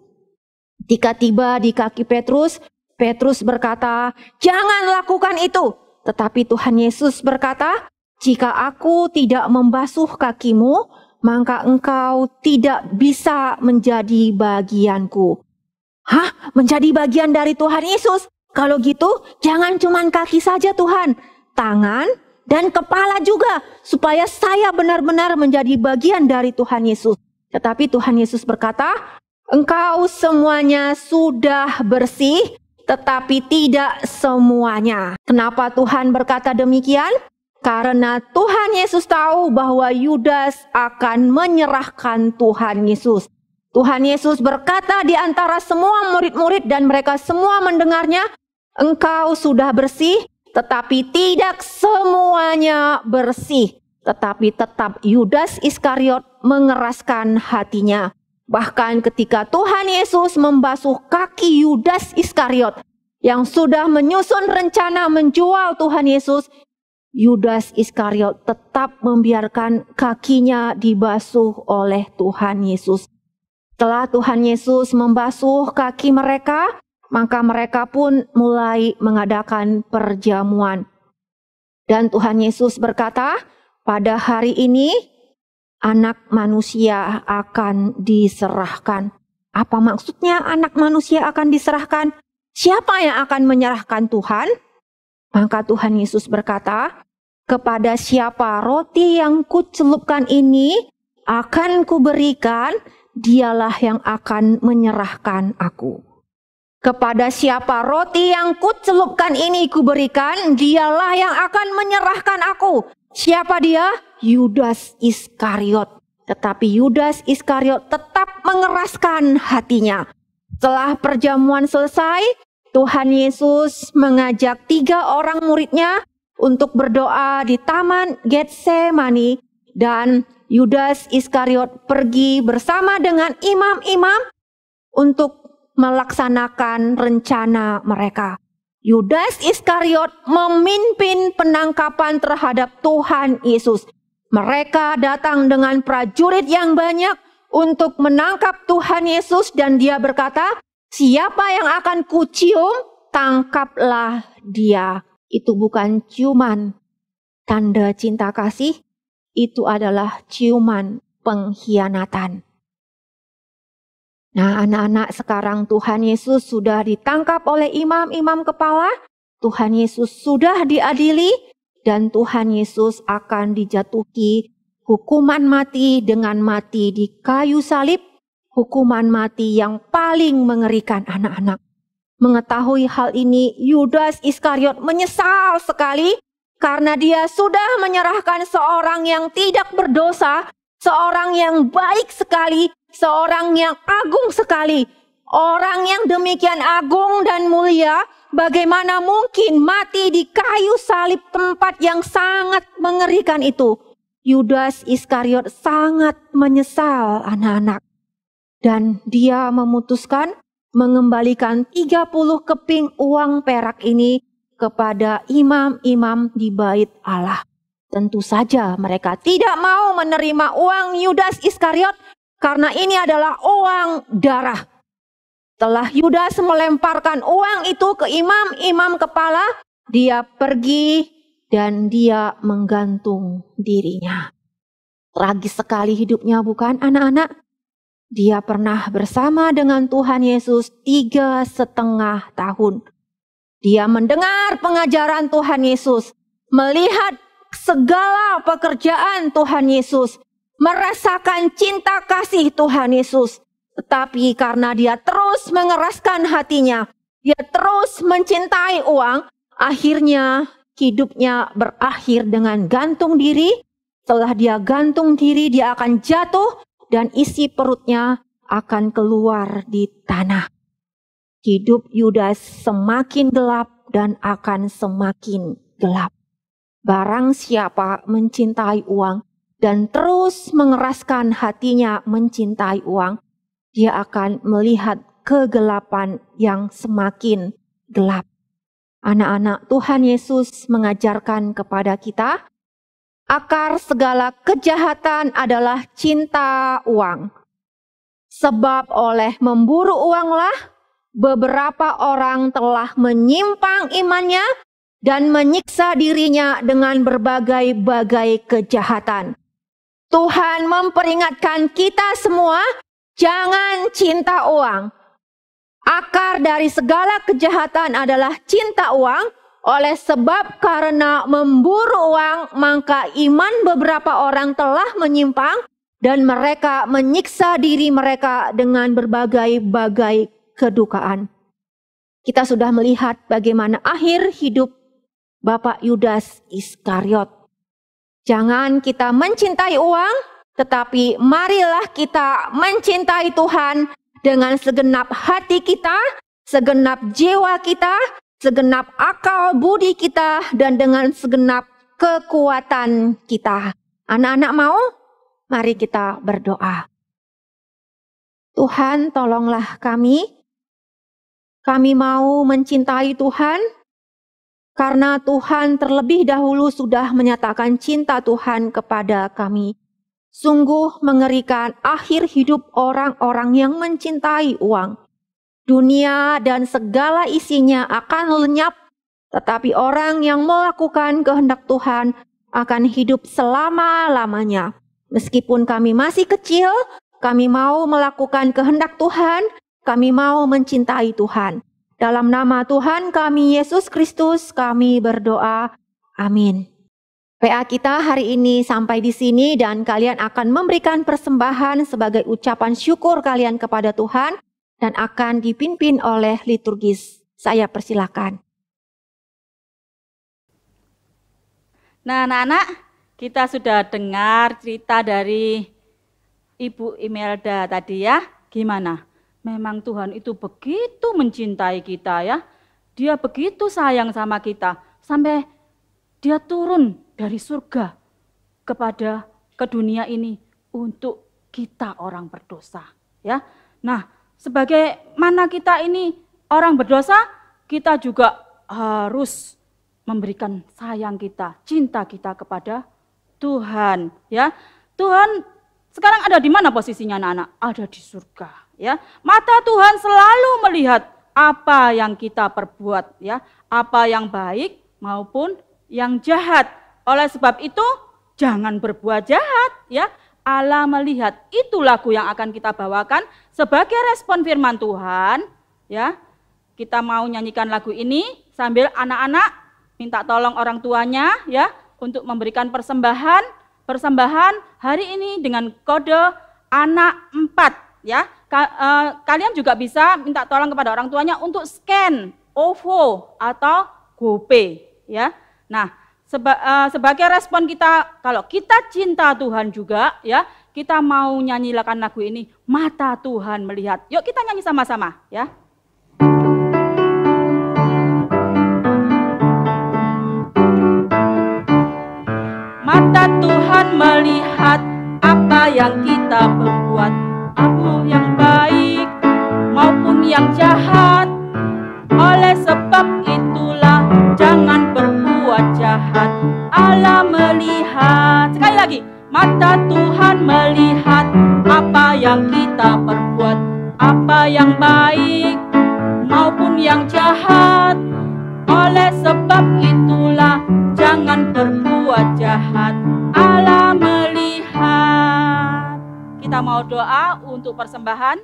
Ketika tiba di kaki Petrus, Petrus berkata, "Jangan lakukan itu." Tetapi Tuhan Yesus berkata, "Jika aku tidak membasuh kakimu, maka engkau tidak bisa menjadi bagianku." Hah? Menjadi bagian dari Tuhan Yesus? Kalau gitu, jangan cuma kaki saja Tuhan, tangan dan kepala juga supaya saya benar-benar menjadi bagian dari Tuhan Yesus. Tetapi Tuhan Yesus berkata, "Engkau semuanya sudah bersih tetapi tidak semuanya. Kenapa Tuhan berkata demikian? Karena Tuhan Yesus tahu bahwa Yudas akan menyerahkan Tuhan Yesus. Tuhan Yesus berkata di antara semua murid-murid dan mereka semua mendengarnya, "Engkau sudah bersih, tetapi tidak semuanya bersih." Tetapi tetap Yudas Iskariot mengeraskan hatinya. Bahkan ketika Tuhan Yesus membasuh kaki Yudas Iskariot yang sudah menyusun rencana menjual Tuhan Yesus, Yudas Iskariot tetap membiarkan kakinya dibasuh oleh Tuhan Yesus. Setelah Tuhan Yesus membasuh kaki mereka, maka mereka pun mulai mengadakan perjamuan. Dan Tuhan Yesus berkata, "Pada hari ini anak manusia akan diserahkan. Apa maksudnya anak manusia akan diserahkan? Siapa yang akan menyerahkan Tuhan? Maka Tuhan Yesus berkata, kepada siapa roti yang kucelupkan ini akan kuberikan, dialah yang akan menyerahkan aku. Kepada siapa roti yang kucelupkan ini kuberikan, dialah yang akan menyerahkan aku. Siapa dia? Yudas Iskariot. Tetapi Yudas Iskariot tetap mengeraskan hatinya. Setelah perjamuan selesai, Tuhan Yesus mengajak tiga orang muridnya untuk berdoa di taman Getsemani dan Yudas Iskariot pergi bersama dengan imam-imam untuk melaksanakan rencana mereka. Yudas Iskariot memimpin penangkapan terhadap Tuhan Yesus. Mereka datang dengan prajurit yang banyak untuk menangkap Tuhan Yesus dan dia berkata, siapa yang akan kucium, tangkaplah dia. Itu bukan ciuman tanda cinta kasih, itu adalah ciuman pengkhianatan. Nah, anak-anak, sekarang Tuhan Yesus sudah ditangkap oleh imam-imam kepala. Tuhan Yesus sudah diadili, dan Tuhan Yesus akan dijatuhi hukuman mati dengan mati di kayu salib, hukuman mati yang paling mengerikan anak-anak. Mengetahui hal ini, Yudas Iskariot menyesal sekali karena dia sudah menyerahkan seorang yang tidak berdosa, seorang yang baik sekali, seorang yang agung sekali, orang yang demikian agung dan mulia Bagaimana mungkin mati di kayu salib tempat yang sangat mengerikan itu? Yudas Iskariot sangat menyesal anak-anak. Dan dia memutuskan mengembalikan 30 keping uang perak ini kepada imam-imam di bait Allah. Tentu saja mereka tidak mau menerima uang Yudas Iskariot karena ini adalah uang darah telah Yudas melemparkan uang itu ke imam-imam kepala, dia pergi dan dia menggantung dirinya. Tragis sekali hidupnya bukan anak-anak? Dia pernah bersama dengan Tuhan Yesus tiga setengah tahun. Dia mendengar pengajaran Tuhan Yesus, melihat segala pekerjaan Tuhan Yesus, merasakan cinta kasih Tuhan Yesus, tetapi karena dia terus mengeraskan hatinya, dia terus mencintai uang, akhirnya hidupnya berakhir dengan gantung diri. Setelah dia gantung diri, dia akan jatuh dan isi perutnya akan keluar di tanah. Hidup Yudas semakin gelap dan akan semakin gelap. Barang siapa mencintai uang dan terus mengeraskan hatinya mencintai uang, dia akan melihat kegelapan yang semakin gelap. Anak-anak Tuhan Yesus mengajarkan kepada kita, akar segala kejahatan adalah cinta uang. Sebab oleh memburu uanglah beberapa orang telah menyimpang imannya dan menyiksa dirinya dengan berbagai-bagai kejahatan. Tuhan memperingatkan kita semua Jangan cinta uang. Akar dari segala kejahatan adalah cinta uang. Oleh sebab karena memburu uang, maka iman beberapa orang telah menyimpang dan mereka menyiksa diri mereka dengan berbagai-bagai kedukaan. Kita sudah melihat bagaimana akhir hidup Bapak Yudas Iskariot. Jangan kita mencintai uang, tetapi marilah kita mencintai Tuhan dengan segenap hati kita, segenap jiwa kita, segenap akal budi kita, dan dengan segenap kekuatan kita. Anak-anak mau? Mari kita berdoa. Tuhan tolonglah kami. Kami mau mencintai Tuhan karena Tuhan terlebih dahulu sudah menyatakan cinta Tuhan kepada kami. Sungguh mengerikan akhir hidup orang-orang yang mencintai uang. Dunia dan segala isinya akan lenyap, tetapi orang yang melakukan kehendak Tuhan akan hidup selama-lamanya. Meskipun kami masih kecil, kami mau melakukan kehendak Tuhan, kami mau mencintai Tuhan. Dalam nama Tuhan kami Yesus Kristus, kami berdoa. Amin. PA kita hari ini sampai di sini dan kalian akan memberikan persembahan sebagai ucapan syukur kalian kepada Tuhan dan akan dipimpin oleh liturgis. Saya persilakan. Nah anak-anak, kita sudah dengar cerita dari Ibu Imelda tadi ya. Gimana? Memang Tuhan itu begitu mencintai kita ya. Dia begitu sayang sama kita. Sampai dia turun dari surga kepada ke dunia ini untuk kita orang berdosa, ya. Nah, sebagai mana kita ini orang berdosa, kita juga harus memberikan sayang kita, cinta kita kepada Tuhan, ya. Tuhan sekarang ada di mana posisinya anak-anak? Ada di surga, ya. Mata Tuhan selalu melihat apa yang kita perbuat, ya, apa yang baik maupun yang jahat. Oleh sebab itu, jangan berbuat jahat ya. Allah melihat itu lagu yang akan kita bawakan sebagai respon firman Tuhan ya. Kita mau nyanyikan lagu ini sambil anak-anak minta tolong orang tuanya ya untuk memberikan persembahan persembahan hari ini dengan kode anak empat, ya. Eh, kalian juga bisa minta tolong kepada orang tuanya untuk scan OVO atau GoPay ya Nah, seba, uh, sebagai respon kita kalau kita cinta Tuhan juga ya, kita mau nyanyi lakan lagu ini mata Tuhan melihat. Yuk kita nyanyi sama-sama ya. Mata Tuhan melihat apa yang kita perbuat, aku yang baik maupun yang jahat. Oleh sebab itu berbuat jahat Allah melihat Sekali lagi Mata Tuhan melihat apa yang kita perbuat Apa yang baik maupun yang jahat Oleh sebab itulah jangan berbuat jahat Allah melihat Kita mau doa untuk persembahan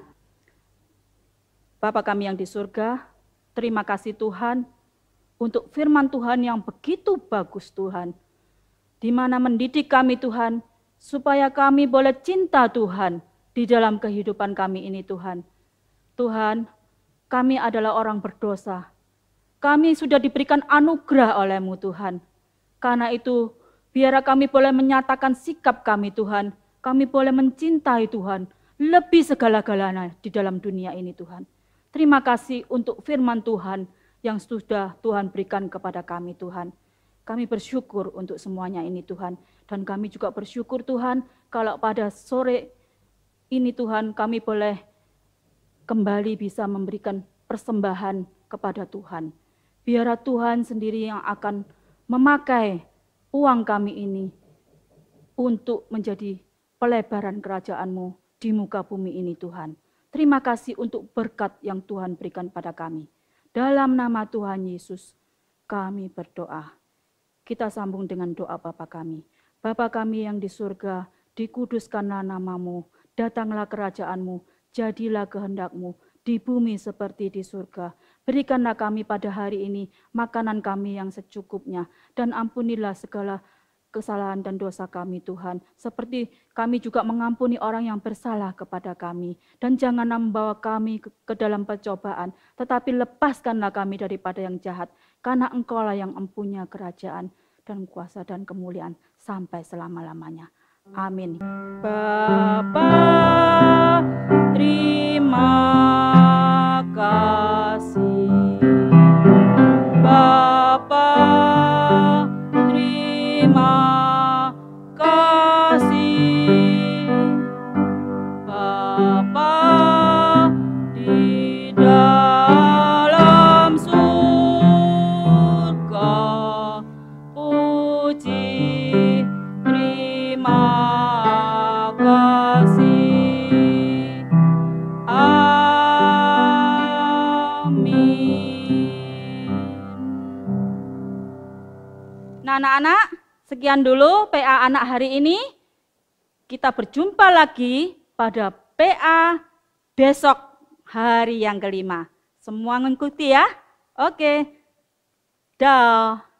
Bapa kami yang di surga, terima kasih Tuhan untuk firman Tuhan yang begitu bagus Tuhan. Di mana mendidik kami Tuhan, supaya kami boleh cinta Tuhan di dalam kehidupan kami ini Tuhan. Tuhan, kami adalah orang berdosa. Kami sudah diberikan anugerah olehmu Tuhan. Karena itu, biar kami boleh menyatakan sikap kami Tuhan. Kami boleh mencintai Tuhan lebih segala-galanya di dalam dunia ini Tuhan. Terima kasih untuk firman Tuhan yang sudah Tuhan berikan kepada kami Tuhan. Kami bersyukur untuk semuanya ini Tuhan. Dan kami juga bersyukur Tuhan kalau pada sore ini Tuhan kami boleh kembali bisa memberikan persembahan kepada Tuhan. Biarlah Tuhan sendiri yang akan memakai uang kami ini untuk menjadi pelebaran kerajaanmu di muka bumi ini Tuhan. Terima kasih untuk berkat yang Tuhan berikan pada kami. Dalam nama Tuhan Yesus, kami berdoa. Kita sambung dengan doa Bapa kami. Bapa kami yang di surga, dikuduskanlah namamu, datanglah kerajaanmu, jadilah kehendakmu, di bumi seperti di surga. Berikanlah kami pada hari ini makanan kami yang secukupnya, dan ampunilah segala kesalahan dan dosa kami Tuhan, seperti kami juga mengampuni orang yang bersalah kepada kami. Dan jangan membawa kami ke, dalam percobaan, tetapi lepaskanlah kami daripada yang jahat, karena Engkau lah yang empunya kerajaan dan kuasa dan kemuliaan sampai selama-lamanya. Amin. Bapa, terima kasih. Sekian dulu PA anak hari ini. Kita berjumpa lagi pada PA besok hari yang kelima. Semua mengikuti ya? Oke. Dah.